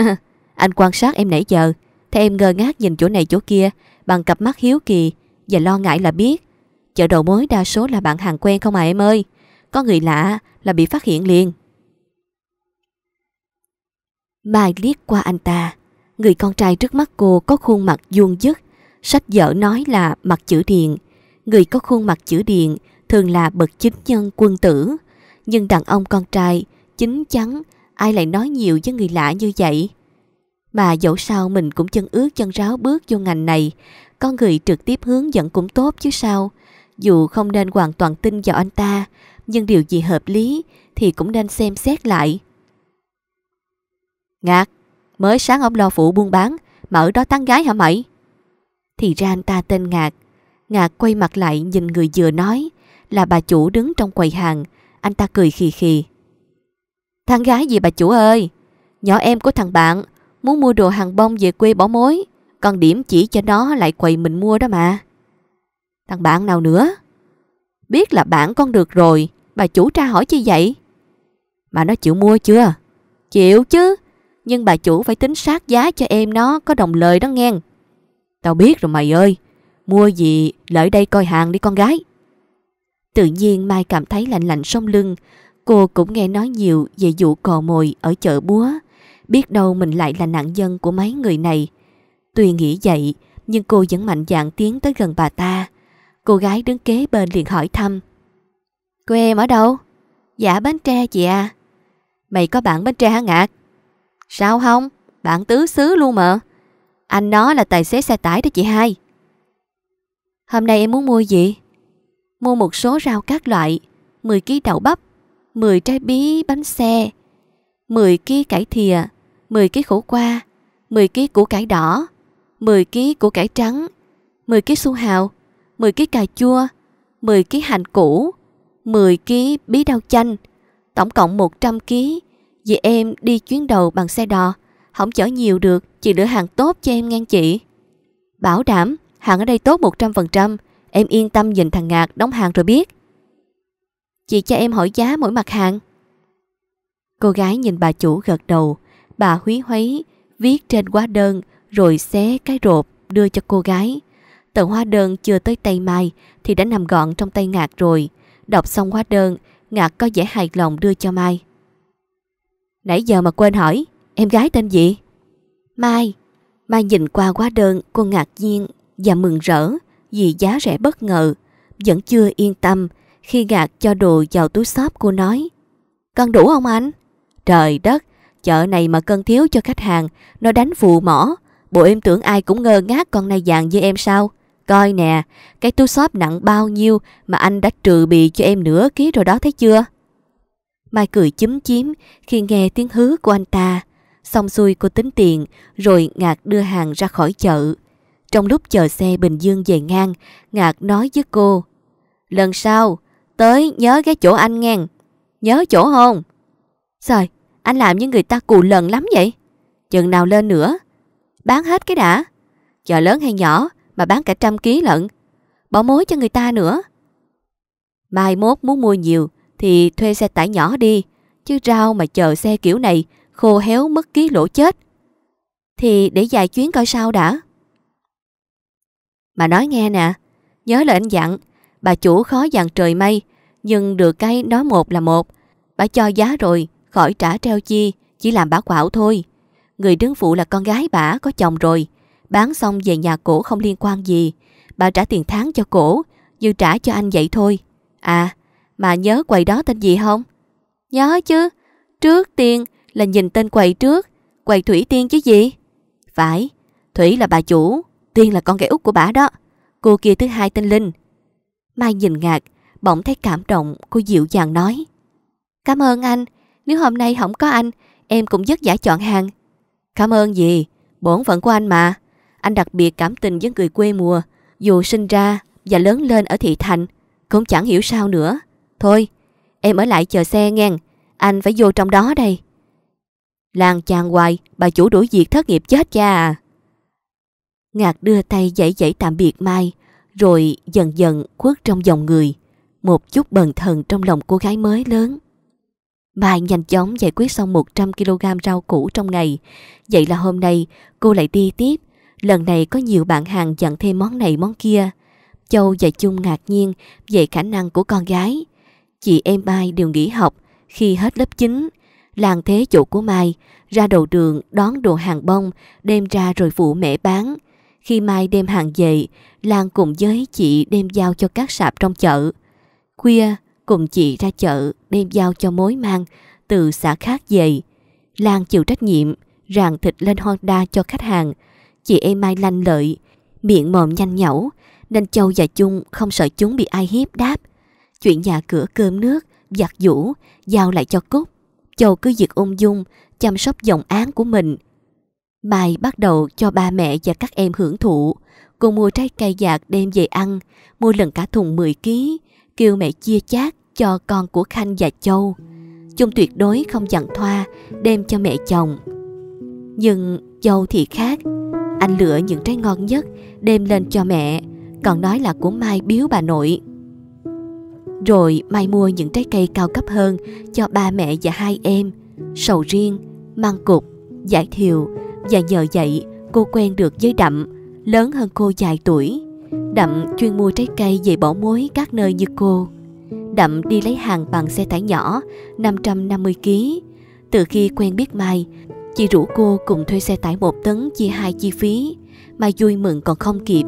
[laughs] anh quan sát em nãy giờ, thấy em ngơ ngác nhìn chỗ này chỗ kia bằng cặp mắt hiếu kỳ và lo ngại là biết. Chợ đầu mối đa số là bạn hàng quen không à em ơi. Có người lạ là bị phát hiện liền. Mai liếc qua anh ta. Người con trai trước mắt cô có khuôn mặt vuông dứt. Sách vở nói là mặt chữ điền. Người có khuôn mặt chữ điền thường là bậc chính nhân quân tử nhưng đàn ông con trai, chính chắn, ai lại nói nhiều với người lạ như vậy? Mà dẫu sao mình cũng chân ướt chân ráo bước vô ngành này, con người trực tiếp hướng dẫn cũng tốt chứ sao? Dù không nên hoàn toàn tin vào anh ta, nhưng điều gì hợp lý thì cũng nên xem xét lại. Ngạc, mới sáng ông lo phụ buôn bán, mà ở đó tán gái hả mày? Thì ra anh ta tên Ngạc. Ngạc quay mặt lại nhìn người vừa nói là bà chủ đứng trong quầy hàng, anh ta cười khì khì. Thằng gái gì bà chủ ơi? Nhỏ em của thằng bạn muốn mua đồ hàng bông về quê bỏ mối. Còn điểm chỉ cho nó lại quầy mình mua đó mà. Thằng bạn nào nữa? Biết là bạn con được rồi. Bà chủ tra hỏi chi vậy? Mà nó chịu mua chưa? Chịu chứ. Nhưng bà chủ phải tính sát giá cho em nó có đồng lời đó nghe. Tao biết rồi mày ơi. Mua gì lợi đây coi hàng đi con gái. Tự nhiên Mai cảm thấy lạnh lạnh sông lưng. Cô cũng nghe nói nhiều về vụ cò mồi ở chợ búa. Biết đâu mình lại là nạn nhân của mấy người này. Tuy nghĩ vậy, nhưng cô vẫn mạnh dạn tiến tới gần bà ta. Cô gái đứng kế bên liền hỏi thăm. Cô em ở đâu? Dạ Bến Tre chị à. Mày có bạn Bến Tre hả Ngạc? Sao không? Bạn tứ xứ luôn mà. Anh nó là tài xế xe tải đó chị hai. Hôm nay em muốn mua gì? mua một số rau các loại, 10 kg đậu bắp, 10 trái bí bánh xe, 10 kg cải thìa, 10 kg khổ qua, 10 kg củ cải đỏ, 10 kg củ cải trắng, 10 kg su hào, 10 kg cà chua, 10 kg hành củ, 10 kg bí đao chanh, tổng cộng 100 kg. Vì em đi chuyến đầu bằng xe đò, không chở nhiều được, chị lựa hàng tốt cho em ngang chị. Bảo đảm, hàng ở đây tốt 100%, Em yên tâm nhìn thằng Ngạc đóng hàng rồi biết. Chị cho em hỏi giá mỗi mặt hàng. Cô gái nhìn bà chủ gật đầu. Bà húy huấy viết trên hóa đơn rồi xé cái rộp đưa cho cô gái. Tờ hóa đơn chưa tới tay Mai thì đã nằm gọn trong tay Ngạc rồi. Đọc xong hóa đơn, Ngạc có vẻ hài lòng đưa cho Mai. Nãy giờ mà quên hỏi, em gái tên gì? Mai. Mai nhìn qua hóa đơn, cô ngạc nhiên và mừng rỡ vì giá rẻ bất ngờ, vẫn chưa yên tâm khi gạt cho đồ vào túi shop cô nói. Cần đủ không anh? Trời đất, chợ này mà cân thiếu cho khách hàng, nó đánh phù mỏ. Bộ em tưởng ai cũng ngơ ngác con này vàng như em sao? Coi nè, cái túi shop nặng bao nhiêu mà anh đã trừ bì cho em nửa ký rồi đó thấy chưa? Mai cười chấm chím khi nghe tiếng hứa của anh ta. Xong xuôi cô tính tiền rồi ngạt đưa hàng ra khỏi chợ. Trong lúc chờ xe Bình Dương về ngang, Ngạc nói với cô. Lần sau, tới nhớ cái chỗ anh ngang. Nhớ chỗ không? Rồi, anh làm như người ta cù lần lắm vậy. Chừng nào lên nữa? Bán hết cái đã. Chợ lớn hay nhỏ mà bán cả trăm ký lận. Bỏ mối cho người ta nữa. Mai mốt muốn mua nhiều thì thuê xe tải nhỏ đi. Chứ rau mà chờ xe kiểu này khô héo mất ký lỗ chết. Thì để dài chuyến coi sao đã. Mà nói nghe nè, nhớ lời anh dặn, bà chủ khó dặn trời mây, nhưng được cái đó một là một. Bà cho giá rồi, khỏi trả treo chi, chỉ làm bà quạo thôi. Người đứng phụ là con gái bà có chồng rồi, bán xong về nhà cổ không liên quan gì. Bà trả tiền tháng cho cổ, như trả cho anh vậy thôi. À, mà nhớ quầy đó tên gì không? Nhớ chứ, trước tiên là nhìn tên quầy trước, quầy Thủy Tiên chứ gì? Phải, Thủy là bà chủ, Tiên là con gái út của bà đó. Cô kia thứ hai tên Linh. Mai nhìn ngạc, bỗng thấy cảm động, cô dịu dàng nói. Cảm ơn anh, nếu hôm nay không có anh, em cũng rất vả chọn hàng. Cảm ơn gì, bổn phận của anh mà. Anh đặc biệt cảm tình với người quê mùa, dù sinh ra và lớn lên ở thị thành, cũng chẳng hiểu sao nữa. Thôi, em ở lại chờ xe ngang, anh phải vô trong đó đây. Làng chàng hoài, bà chủ đuổi việc thất nghiệp chết cha à. Ngạc đưa tay dãy dãy tạm biệt Mai, rồi dần dần khuất trong dòng người, một chút bần thần trong lòng cô gái mới lớn. Mai nhanh chóng giải quyết xong 100kg rau củ trong ngày, vậy là hôm nay cô lại đi tiếp, lần này có nhiều bạn hàng dặn thêm món này món kia. Châu và Chung ngạc nhiên về khả năng của con gái. Chị em Mai đều nghỉ học khi hết lớp 9, làng thế chỗ của Mai, ra đầu đường đón đồ hàng bông, đem ra rồi phụ mẹ bán. Khi Mai đem hàng về, Lan cùng với chị đem giao cho các sạp trong chợ. Khuya, cùng chị ra chợ đem giao cho mối mang từ xã khác về. Lan chịu trách nhiệm, ràng thịt lên Honda cho khách hàng. Chị em Mai lanh lợi, miệng mồm nhanh nhẩu, nên Châu và Chung không sợ chúng bị ai hiếp đáp. Chuyện nhà cửa cơm nước, giặt giũ, giao lại cho Cúc. Châu cứ việc ung dung, chăm sóc dòng án của mình – Mai bắt đầu cho ba mẹ và các em hưởng thụ. Cô mua trái cây giạt đem về ăn, mua lần cả thùng 10 kg, kêu mẹ chia chác cho con của Khanh và Châu. Chung tuyệt đối không dặn thoa, đem cho mẹ chồng. Nhưng Châu thì khác, anh lựa những trái ngon nhất đem lên cho mẹ, còn nói là của Mai biếu bà nội. Rồi Mai mua những trái cây cao cấp hơn cho ba mẹ và hai em, sầu riêng, măng cục, giải thiệu và nhờ vậy cô quen được với Đậm, lớn hơn cô vài tuổi. Đậm chuyên mua trái cây về bỏ mối các nơi như cô. Đậm đi lấy hàng bằng xe tải nhỏ 550kg. Từ khi quen biết Mai, chị rủ cô cùng thuê xe tải một tấn chia hai chi phí. Mai vui mừng còn không kịp,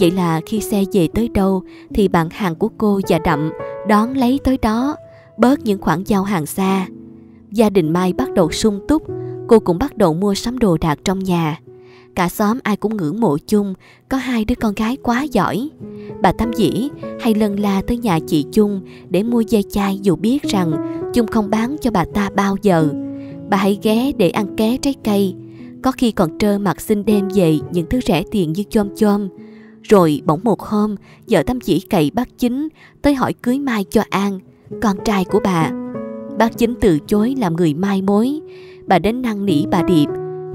vậy là khi xe về tới đâu thì bạn hàng của cô và Đậm đón lấy tới đó, bớt những khoản giao hàng xa. Gia đình Mai bắt đầu sung túc, Cô cũng bắt đầu mua sắm đồ đạc trong nhà Cả xóm ai cũng ngưỡng mộ chung Có hai đứa con gái quá giỏi Bà Tam Dĩ hay lần la tới nhà chị Chung Để mua dây chai dù biết rằng Chung không bán cho bà ta bao giờ Bà hãy ghé để ăn ké trái cây Có khi còn trơ mặt xin đem về Những thứ rẻ tiền như chôm chôm Rồi bỗng một hôm Vợ Tam Dĩ cậy bác chính Tới hỏi cưới mai cho An Con trai của bà Bác chính từ chối làm người mai mối bà đến năn nỉ bà Điệp.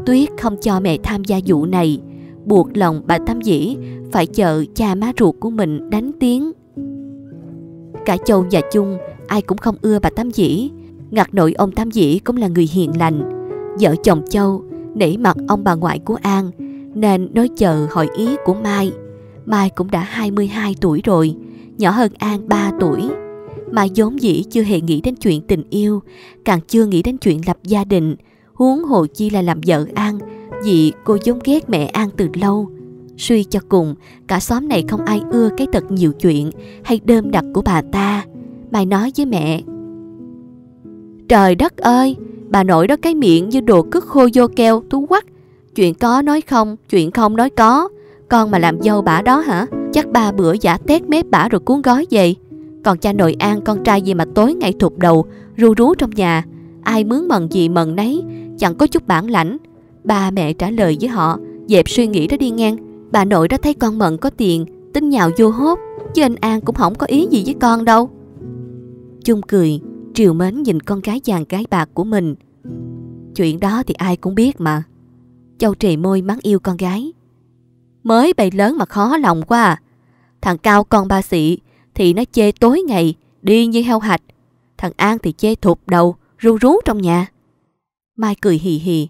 Tuyết không cho mẹ tham gia vụ này, buộc lòng bà Tam Dĩ phải chờ cha má ruột của mình đánh tiếng. Cả Châu và Chung ai cũng không ưa bà Tam Dĩ, ngặt nội ông Tam Dĩ cũng là người hiền lành. Vợ chồng Châu nể mặt ông bà ngoại của An nên nói chờ hỏi ý của Mai. Mai cũng đã 22 tuổi rồi, nhỏ hơn An 3 tuổi mà vốn dĩ chưa hề nghĩ đến chuyện tình yêu, càng chưa nghĩ đến chuyện lập gia đình, huống hồ chi là làm vợ An, vì cô vốn ghét mẹ An từ lâu. Suy cho cùng, cả xóm này không ai ưa cái tật nhiều chuyện hay đơm đặc của bà ta. Mai nói với mẹ, Trời đất ơi, bà nội đó cái miệng như đồ cứt khô vô keo, tú quắc. Chuyện có nói không, chuyện không nói có. Con mà làm dâu bả đó hả? Chắc ba bữa giả tét mép bả rồi cuốn gói vậy." Còn cha nội An con trai gì mà tối ngày thụt đầu, ru rú trong nhà. Ai mướn mần gì mần nấy, chẳng có chút bản lãnh. Ba mẹ trả lời với họ, dẹp suy nghĩ đó đi ngang. Bà nội đã thấy con mận có tiền, tính nhào vô hốt, chứ anh An cũng không có ý gì với con đâu. Chung cười, triều mến nhìn con gái vàng gái bạc của mình. Chuyện đó thì ai cũng biết mà. Châu trì môi mắng yêu con gái. Mới bày lớn mà khó lòng quá à. Thằng Cao con ba sĩ thì nó chê tối ngày, đi như heo hạch. Thằng An thì chê thụt đầu, ru rú trong nhà. Mai cười hì hì.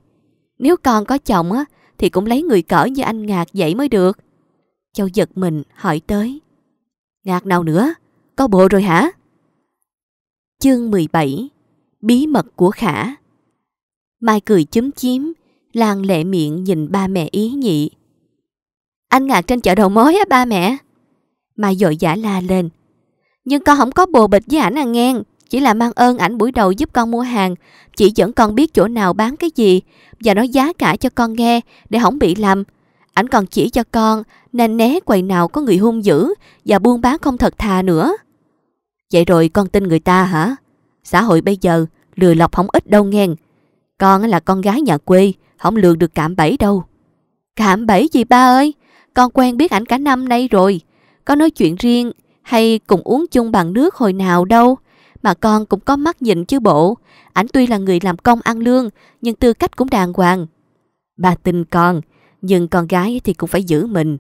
Nếu con có chồng á, thì cũng lấy người cỡ như anh Ngạc vậy mới được. Châu giật mình hỏi tới. Ngạc nào nữa? Có bộ rồi hả? Chương 17 Bí mật của Khả Mai cười chúm chím, Lan lệ miệng nhìn ba mẹ ý nhị. Anh Ngạc trên chợ đầu mối á ba mẹ. Mai dội giả la lên. Nhưng con không có bồ bịch với ảnh à ngang, Chỉ là mang ơn ảnh buổi đầu giúp con mua hàng. Chỉ dẫn con biết chỗ nào bán cái gì. Và nói giá cả cho con nghe để không bị lầm. Ảnh còn chỉ cho con nên né quầy nào có người hung dữ và buôn bán không thật thà nữa. Vậy rồi con tin người ta hả? Xã hội bây giờ lừa lọc không ít đâu nghe. Con là con gái nhà quê, không lường được cạm bẫy đâu. Cạm bẫy gì ba ơi? Con quen biết ảnh cả năm nay rồi có nói chuyện riêng hay cùng uống chung bằng nước hồi nào đâu. Mà con cũng có mắt nhìn chứ bộ. Ảnh tuy là người làm công ăn lương, nhưng tư cách cũng đàng hoàng. Bà tin con, nhưng con gái thì cũng phải giữ mình.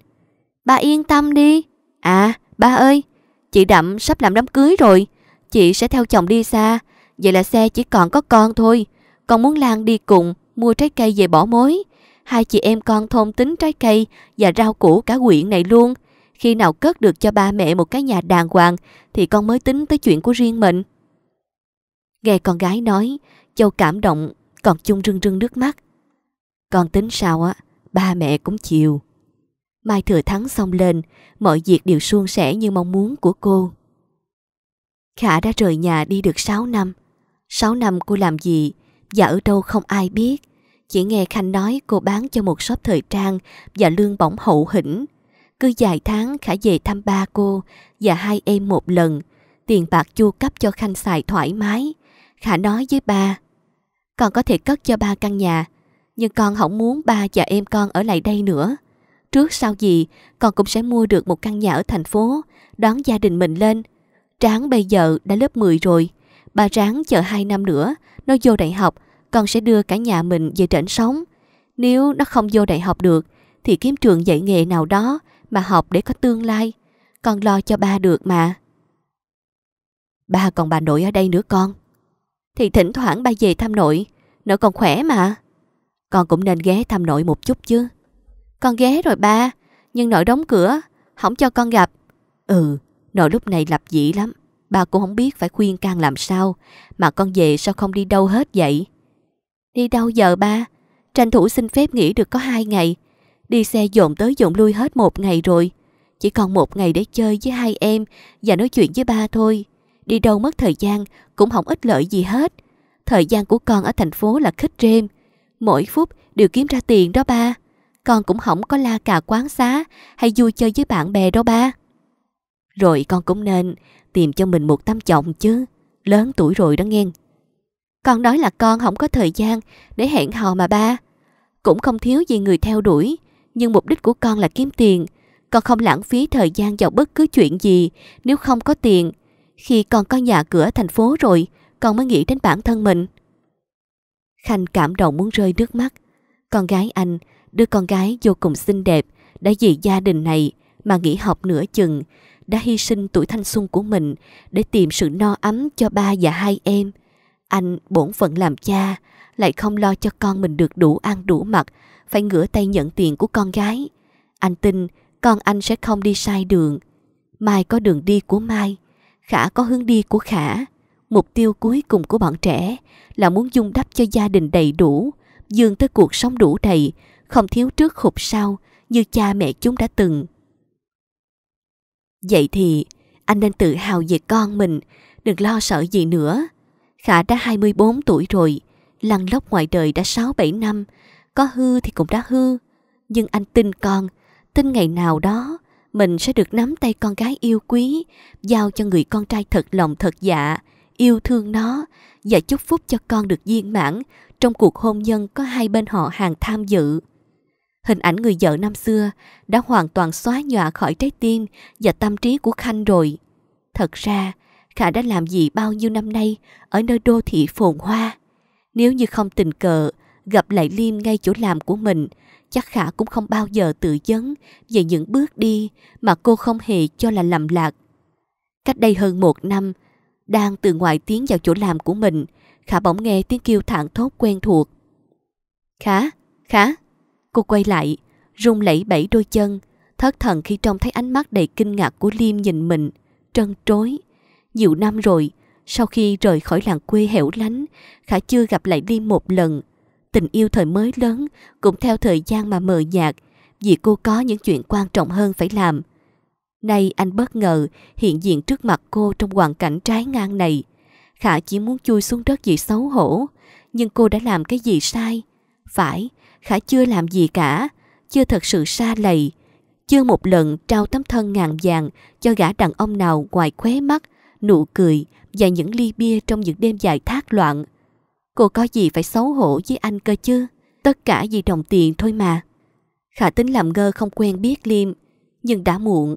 Bà yên tâm đi. À, ba ơi, chị Đậm sắp làm đám cưới rồi. Chị sẽ theo chồng đi xa, vậy là xe chỉ còn có con thôi. Con muốn Lan đi cùng, mua trái cây về bỏ mối. Hai chị em con thôn tính trái cây và rau củ cả quyện này luôn khi nào cất được cho ba mẹ một cái nhà đàng hoàng thì con mới tính tới chuyện của riêng mình. Nghe con gái nói, Châu cảm động, còn chung rưng rưng nước mắt. Con tính sao á, ba mẹ cũng chịu Mai thừa thắng xong lên, mọi việc đều suôn sẻ như mong muốn của cô. Khả đã rời nhà đi được 6 năm. 6 năm cô làm gì và ở đâu không ai biết. Chỉ nghe Khanh nói cô bán cho một shop thời trang và lương bổng hậu hĩnh cứ vài tháng Khả về thăm ba cô và hai em một lần. Tiền bạc chu cấp cho Khanh xài thoải mái. Khả nói với ba, con có thể cất cho ba căn nhà, nhưng con không muốn ba và em con ở lại đây nữa. Trước sau gì, con cũng sẽ mua được một căn nhà ở thành phố, đón gia đình mình lên. Tráng bây giờ đã lớp 10 rồi, bà Tráng chờ hai năm nữa, nó vô đại học, con sẽ đưa cả nhà mình về trển sống. Nếu nó không vô đại học được, thì kiếm trường dạy nghề nào đó mà học để có tương lai. Con lo cho ba được mà. Ba còn bà nội ở đây nữa con. Thì thỉnh thoảng ba về thăm nội, nội còn khỏe mà. Con cũng nên ghé thăm nội một chút chứ. Con ghé rồi ba, nhưng nội đóng cửa, không cho con gặp. Ừ, nội lúc này lập dị lắm, ba cũng không biết phải khuyên can làm sao, mà con về sao không đi đâu hết vậy. Đi đâu giờ ba? Tranh thủ xin phép nghỉ được có hai ngày, Đi xe dồn tới dồn lui hết một ngày rồi. Chỉ còn một ngày để chơi với hai em và nói chuyện với ba thôi. Đi đâu mất thời gian cũng không ích lợi gì hết. Thời gian của con ở thành phố là khích rêm. Mỗi phút đều kiếm ra tiền đó ba. Con cũng không có la cà quán xá hay vui chơi với bạn bè đó ba. Rồi con cũng nên tìm cho mình một tấm chồng chứ. Lớn tuổi rồi đó nghe. Con nói là con không có thời gian để hẹn hò mà ba. Cũng không thiếu gì người theo đuổi nhưng mục đích của con là kiếm tiền. Con không lãng phí thời gian vào bất cứ chuyện gì nếu không có tiền. Khi con có nhà cửa thành phố rồi, con mới nghĩ đến bản thân mình. Khanh cảm động muốn rơi nước mắt. Con gái anh, đứa con gái vô cùng xinh đẹp, đã vì gia đình này mà nghỉ học nửa chừng, đã hy sinh tuổi thanh xuân của mình để tìm sự no ấm cho ba và hai em. Anh bổn phận làm cha, lại không lo cho con mình được đủ ăn đủ mặc phải ngửa tay nhận tiền của con gái. Anh tin con anh sẽ không đi sai đường. Mai có đường đi của Mai, Khả có hướng đi của Khả. Mục tiêu cuối cùng của bọn trẻ là muốn dung đắp cho gia đình đầy đủ, dường tới cuộc sống đủ đầy, không thiếu trước khục sau như cha mẹ chúng đã từng. Vậy thì anh nên tự hào về con mình, đừng lo sợ gì nữa. Khả đã 24 tuổi rồi, lăn lóc ngoài đời đã 6-7 năm, có hư thì cũng đã hư. Nhưng anh tin con, tin ngày nào đó mình sẽ được nắm tay con gái yêu quý, giao cho người con trai thật lòng thật dạ, yêu thương nó và chúc phúc cho con được viên mãn trong cuộc hôn nhân có hai bên họ hàng tham dự. Hình ảnh người vợ năm xưa đã hoàn toàn xóa nhòa khỏi trái tim và tâm trí của Khanh rồi. Thật ra, Khả đã làm gì bao nhiêu năm nay ở nơi đô thị phồn hoa. Nếu như không tình cờ gặp lại Liêm ngay chỗ làm của mình, chắc Khả cũng không bao giờ tự dấn về những bước đi mà cô không hề cho là lầm lạc. Cách đây hơn một năm, đang từ ngoài tiến vào chỗ làm của mình, Khả bỗng nghe tiếng kêu thảng thốt quen thuộc. Khả, Khả, cô quay lại, rung lẩy bẩy đôi chân, thất thần khi trông thấy ánh mắt đầy kinh ngạc của Liêm nhìn mình, trân trối. Nhiều năm rồi, sau khi rời khỏi làng quê hẻo lánh, Khả chưa gặp lại Liêm một lần tình yêu thời mới lớn cũng theo thời gian mà mờ nhạt vì cô có những chuyện quan trọng hơn phải làm. Nay anh bất ngờ hiện diện trước mặt cô trong hoàn cảnh trái ngang này. Khả chỉ muốn chui xuống đất vì xấu hổ, nhưng cô đã làm cái gì sai? Phải, Khả chưa làm gì cả, chưa thật sự xa lầy, chưa một lần trao tấm thân ngàn vàng cho gã đàn ông nào ngoài khóe mắt, nụ cười và những ly bia trong những đêm dài thác loạn. Cô có gì phải xấu hổ với anh cơ chứ? Tất cả vì đồng tiền thôi mà. Khả tính làm ngơ không quen biết Liêm, nhưng đã muộn.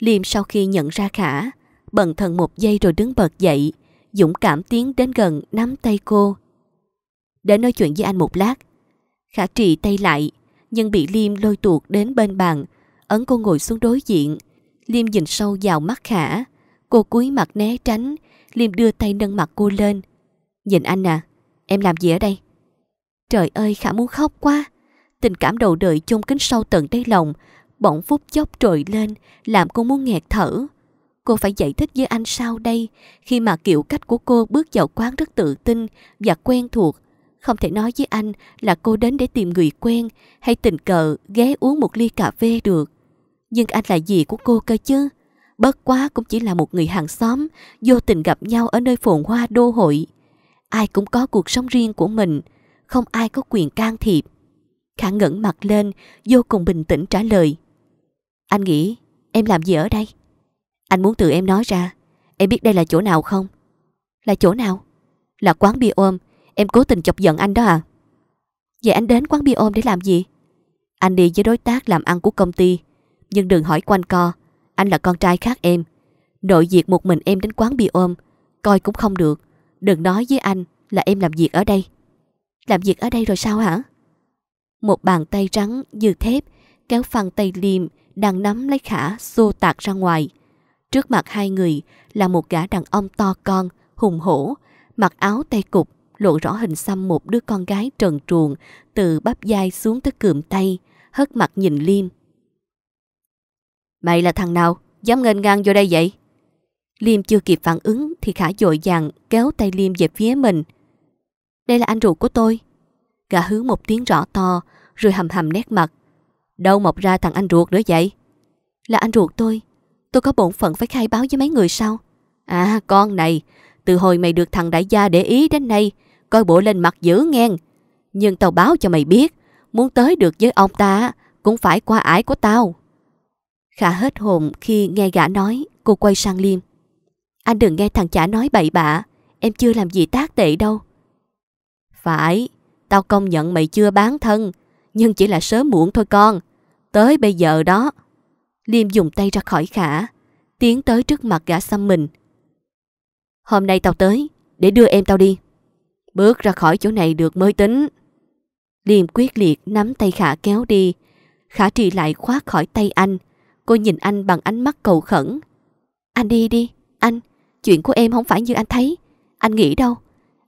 Liêm sau khi nhận ra Khả, bần thần một giây rồi đứng bật dậy, dũng cảm tiến đến gần nắm tay cô. Để nói chuyện với anh một lát. Khả trì tay lại, nhưng bị Liêm lôi tuột đến bên bàn, ấn cô ngồi xuống đối diện. Liêm nhìn sâu vào mắt Khả, cô cúi mặt né tránh, Liêm đưa tay nâng mặt cô lên. Nhìn anh à, Em làm gì ở đây? Trời ơi Khả muốn khóc quá. Tình cảm đầu đời chôn kính sâu tận đáy lòng, bỗng phút chốc trồi lên, làm cô muốn nghẹt thở. Cô phải giải thích với anh sao đây, khi mà kiểu cách của cô bước vào quán rất tự tin và quen thuộc. Không thể nói với anh là cô đến để tìm người quen hay tình cờ ghé uống một ly cà phê được. Nhưng anh là gì của cô cơ chứ? Bất quá cũng chỉ là một người hàng xóm, vô tình gặp nhau ở nơi phồn hoa đô hội ai cũng có cuộc sống riêng của mình không ai có quyền can thiệp khả ngẩng mặt lên vô cùng bình tĩnh trả lời anh nghĩ em làm gì ở đây anh muốn tự em nói ra em biết đây là chỗ nào không là chỗ nào là quán bia ôm em cố tình chọc giận anh đó à vậy anh đến quán bia ôm để làm gì anh đi với đối tác làm ăn của công ty nhưng đừng hỏi quanh co anh là con trai khác em nội diệt một mình em đến quán bia ôm coi cũng không được Đừng nói với anh là em làm việc ở đây. Làm việc ở đây rồi sao hả? Một bàn tay trắng như thép kéo phăng tay liêm đang nắm lấy khả xô tạc ra ngoài. Trước mặt hai người là một gã đàn ông to con, hùng hổ, mặc áo tay cục, lộ rõ hình xăm một đứa con gái trần truồng từ bắp vai xuống tới cườm tay, hất mặt nhìn Liêm. Mày là thằng nào? Dám ngênh ngang vô đây vậy? Liêm chưa kịp phản ứng thì Khả dội dàng kéo tay Liêm về phía mình. Đây là anh ruột của tôi. Gã hứa một tiếng rõ to rồi hầm hầm nét mặt. Đâu mọc ra thằng anh ruột nữa vậy? Là anh ruột tôi. Tôi có bổn phận phải khai báo với mấy người sao? À con này, từ hồi mày được thằng đại gia để ý đến nay, coi bộ lên mặt dữ ngang. Nhưng tao báo cho mày biết, muốn tới được với ông ta cũng phải qua ải của tao. Khả hết hồn khi nghe gã nói, cô quay sang Liêm. Anh đừng nghe thằng chả nói bậy bạ, em chưa làm gì tác tệ đâu. Phải, tao công nhận mày chưa bán thân, nhưng chỉ là sớm muộn thôi con. Tới bây giờ đó. Liêm dùng tay ra khỏi khả, tiến tới trước mặt gã xăm mình. Hôm nay tao tới, để đưa em tao đi. Bước ra khỏi chỗ này được mới tính. Liêm quyết liệt nắm tay khả kéo đi. Khả trì lại khoát khỏi tay anh. Cô nhìn anh bằng ánh mắt cầu khẩn. Anh đi đi, anh, Chuyện của em không phải như anh thấy Anh nghĩ đâu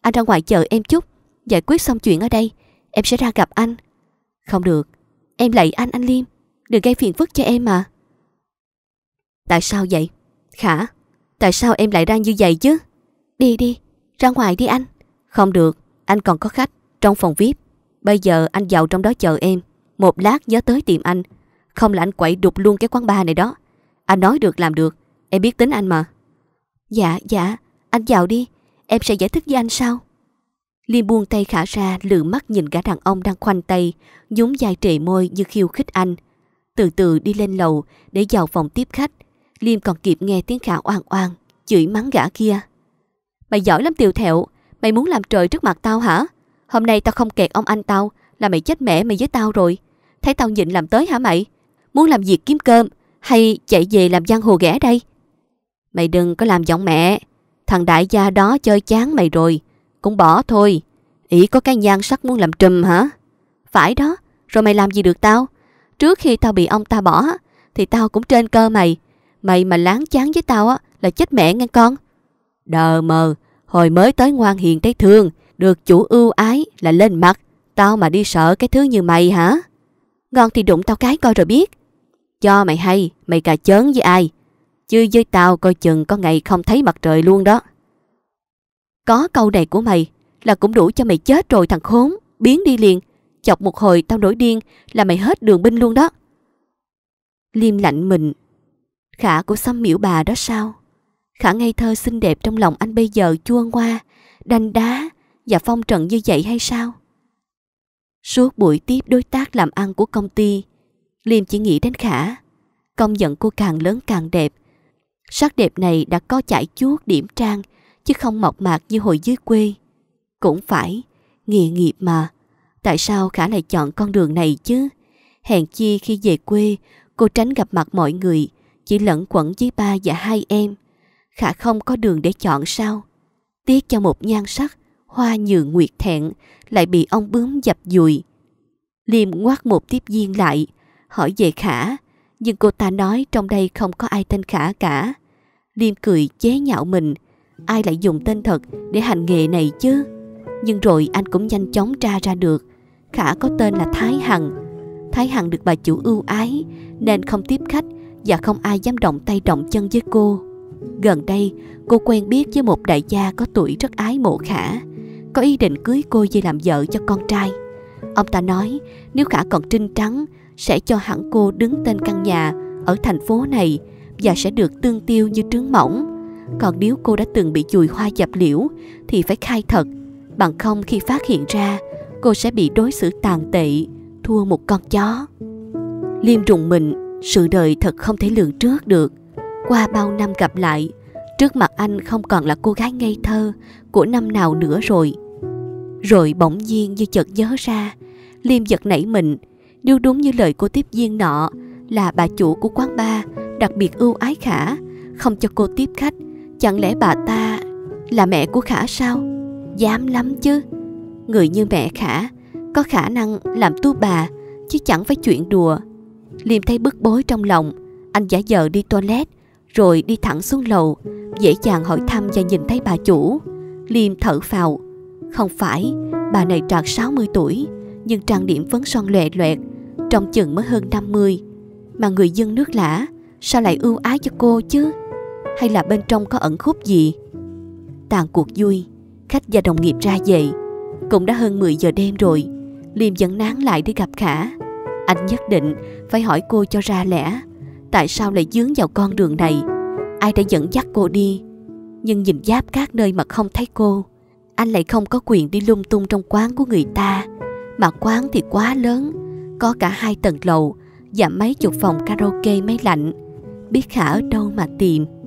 Anh ra ngoài chờ em chút Giải quyết xong chuyện ở đây Em sẽ ra gặp anh Không được Em lạy anh anh Liêm Đừng gây phiền phức cho em mà Tại sao vậy Khả Tại sao em lại ra như vậy chứ Đi đi Ra ngoài đi anh Không được Anh còn có khách Trong phòng VIP Bây giờ anh vào trong đó chờ em Một lát nhớ tới tìm anh Không là anh quậy đục luôn cái quán bar này đó Anh nói được làm được Em biết tính anh mà Dạ, dạ, anh vào đi, em sẽ giải thích với anh sau. Liêm buông tay khả ra lừa mắt nhìn gã đàn ông đang khoanh tay, nhún dài trề môi như khiêu khích anh. Từ từ đi lên lầu để vào phòng tiếp khách. Liêm còn kịp nghe tiếng khả oan oan, chửi mắng gã kia. Mày giỏi lắm tiều thẹo, mày muốn làm trời trước mặt tao hả? Hôm nay tao không kẹt ông anh tao là mày chết mẻ mày với tao rồi. Thấy tao nhịn làm tới hả mày? Muốn làm việc kiếm cơm hay chạy về làm giang hồ ghẻ đây? Mày đừng có làm giọng mẹ. Thằng đại gia đó chơi chán mày rồi. Cũng bỏ thôi. Ý có cái nhan sắc muốn làm trùm hả? Phải đó. Rồi mày làm gì được tao? Trước khi tao bị ông ta bỏ thì tao cũng trên cơ mày. Mày mà láng chán với tao á là chết mẹ nghe con. Đờ mờ. Hồi mới tới ngoan hiền thấy thương. Được chủ ưu ái là lên mặt. Tao mà đi sợ cái thứ như mày hả? Ngon thì đụng tao cái coi rồi biết. Cho mày hay, mày cà chớn với ai, Chứ với tao coi chừng có ngày không thấy mặt trời luôn đó. Có câu này của mày là cũng đủ cho mày chết rồi thằng khốn. Biến đi liền. Chọc một hồi tao nổi điên là mày hết đường binh luôn đó. Liêm lạnh mình. Khả của xăm miễu bà đó sao? Khả ngây thơ xinh đẹp trong lòng anh bây giờ chua ngoa, đanh đá và phong trần như vậy hay sao? Suốt buổi tiếp đối tác làm ăn của công ty, Liêm chỉ nghĩ đến Khả. Công nhận cô càng lớn càng đẹp, Sắc đẹp này đã có chải chuốt điểm trang, chứ không mộc mạc như hồi dưới quê. Cũng phải, nghề nghiệp mà. Tại sao Khả lại chọn con đường này chứ? Hèn chi khi về quê, cô tránh gặp mặt mọi người, chỉ lẫn quẩn với ba và hai em. Khả không có đường để chọn sao? Tiếc cho một nhan sắc, hoa nhường nguyệt thẹn, lại bị ông bướm dập dùi. Liêm ngoác một tiếp viên lại, hỏi về Khả, nhưng cô ta nói trong đây không có ai tên Khả cả. Liêm cười chế nhạo mình. Ai lại dùng tên thật để hành nghề này chứ? Nhưng rồi anh cũng nhanh chóng tra ra được. Khả có tên là Thái Hằng. Thái Hằng được bà chủ ưu ái nên không tiếp khách và không ai dám động tay động chân với cô. Gần đây, cô quen biết với một đại gia có tuổi rất ái mộ Khả, có ý định cưới cô về làm vợ cho con trai. Ông ta nói nếu Khả còn trinh trắng sẽ cho hẳn cô đứng tên căn nhà ở thành phố này và sẽ được tương tiêu như trứng mỏng. Còn nếu cô đã từng bị chùi hoa dập liễu thì phải khai thật, bằng không khi phát hiện ra cô sẽ bị đối xử tàn tệ, thua một con chó. Liêm rùng mình, sự đời thật không thể lường trước được. Qua bao năm gặp lại, trước mặt anh không còn là cô gái ngây thơ của năm nào nữa rồi. Rồi bỗng nhiên như chợt nhớ ra, Liêm giật nảy mình, nếu đúng như lời cô tiếp viên nọ là bà chủ của quán bar đặc biệt ưu ái Khả, không cho cô tiếp khách, chẳng lẽ bà ta là mẹ của Khả sao? Dám lắm chứ. Người như mẹ Khả có khả năng làm tu bà chứ chẳng phải chuyện đùa. Liêm thấy bức bối trong lòng, anh giả vờ đi toilet rồi đi thẳng xuống lầu, dễ dàng hỏi thăm và nhìn thấy bà chủ. Liêm thở phào, không phải bà này trạc 60 tuổi nhưng trang điểm vẫn son lòe loẹt trong chừng mới hơn 50 Mà người dân nước lã Sao lại ưu ái cho cô chứ Hay là bên trong có ẩn khúc gì Tàn cuộc vui Khách và đồng nghiệp ra về Cũng đã hơn 10 giờ đêm rồi Liêm vẫn nán lại để gặp Khả Anh nhất định phải hỏi cô cho ra lẽ Tại sao lại dướng vào con đường này Ai đã dẫn dắt cô đi Nhưng nhìn giáp các nơi mà không thấy cô Anh lại không có quyền đi lung tung trong quán của người ta Mà quán thì quá lớn có cả hai tầng lầu và mấy chục phòng karaoke máy lạnh. Biết Khả ở đâu mà tìm.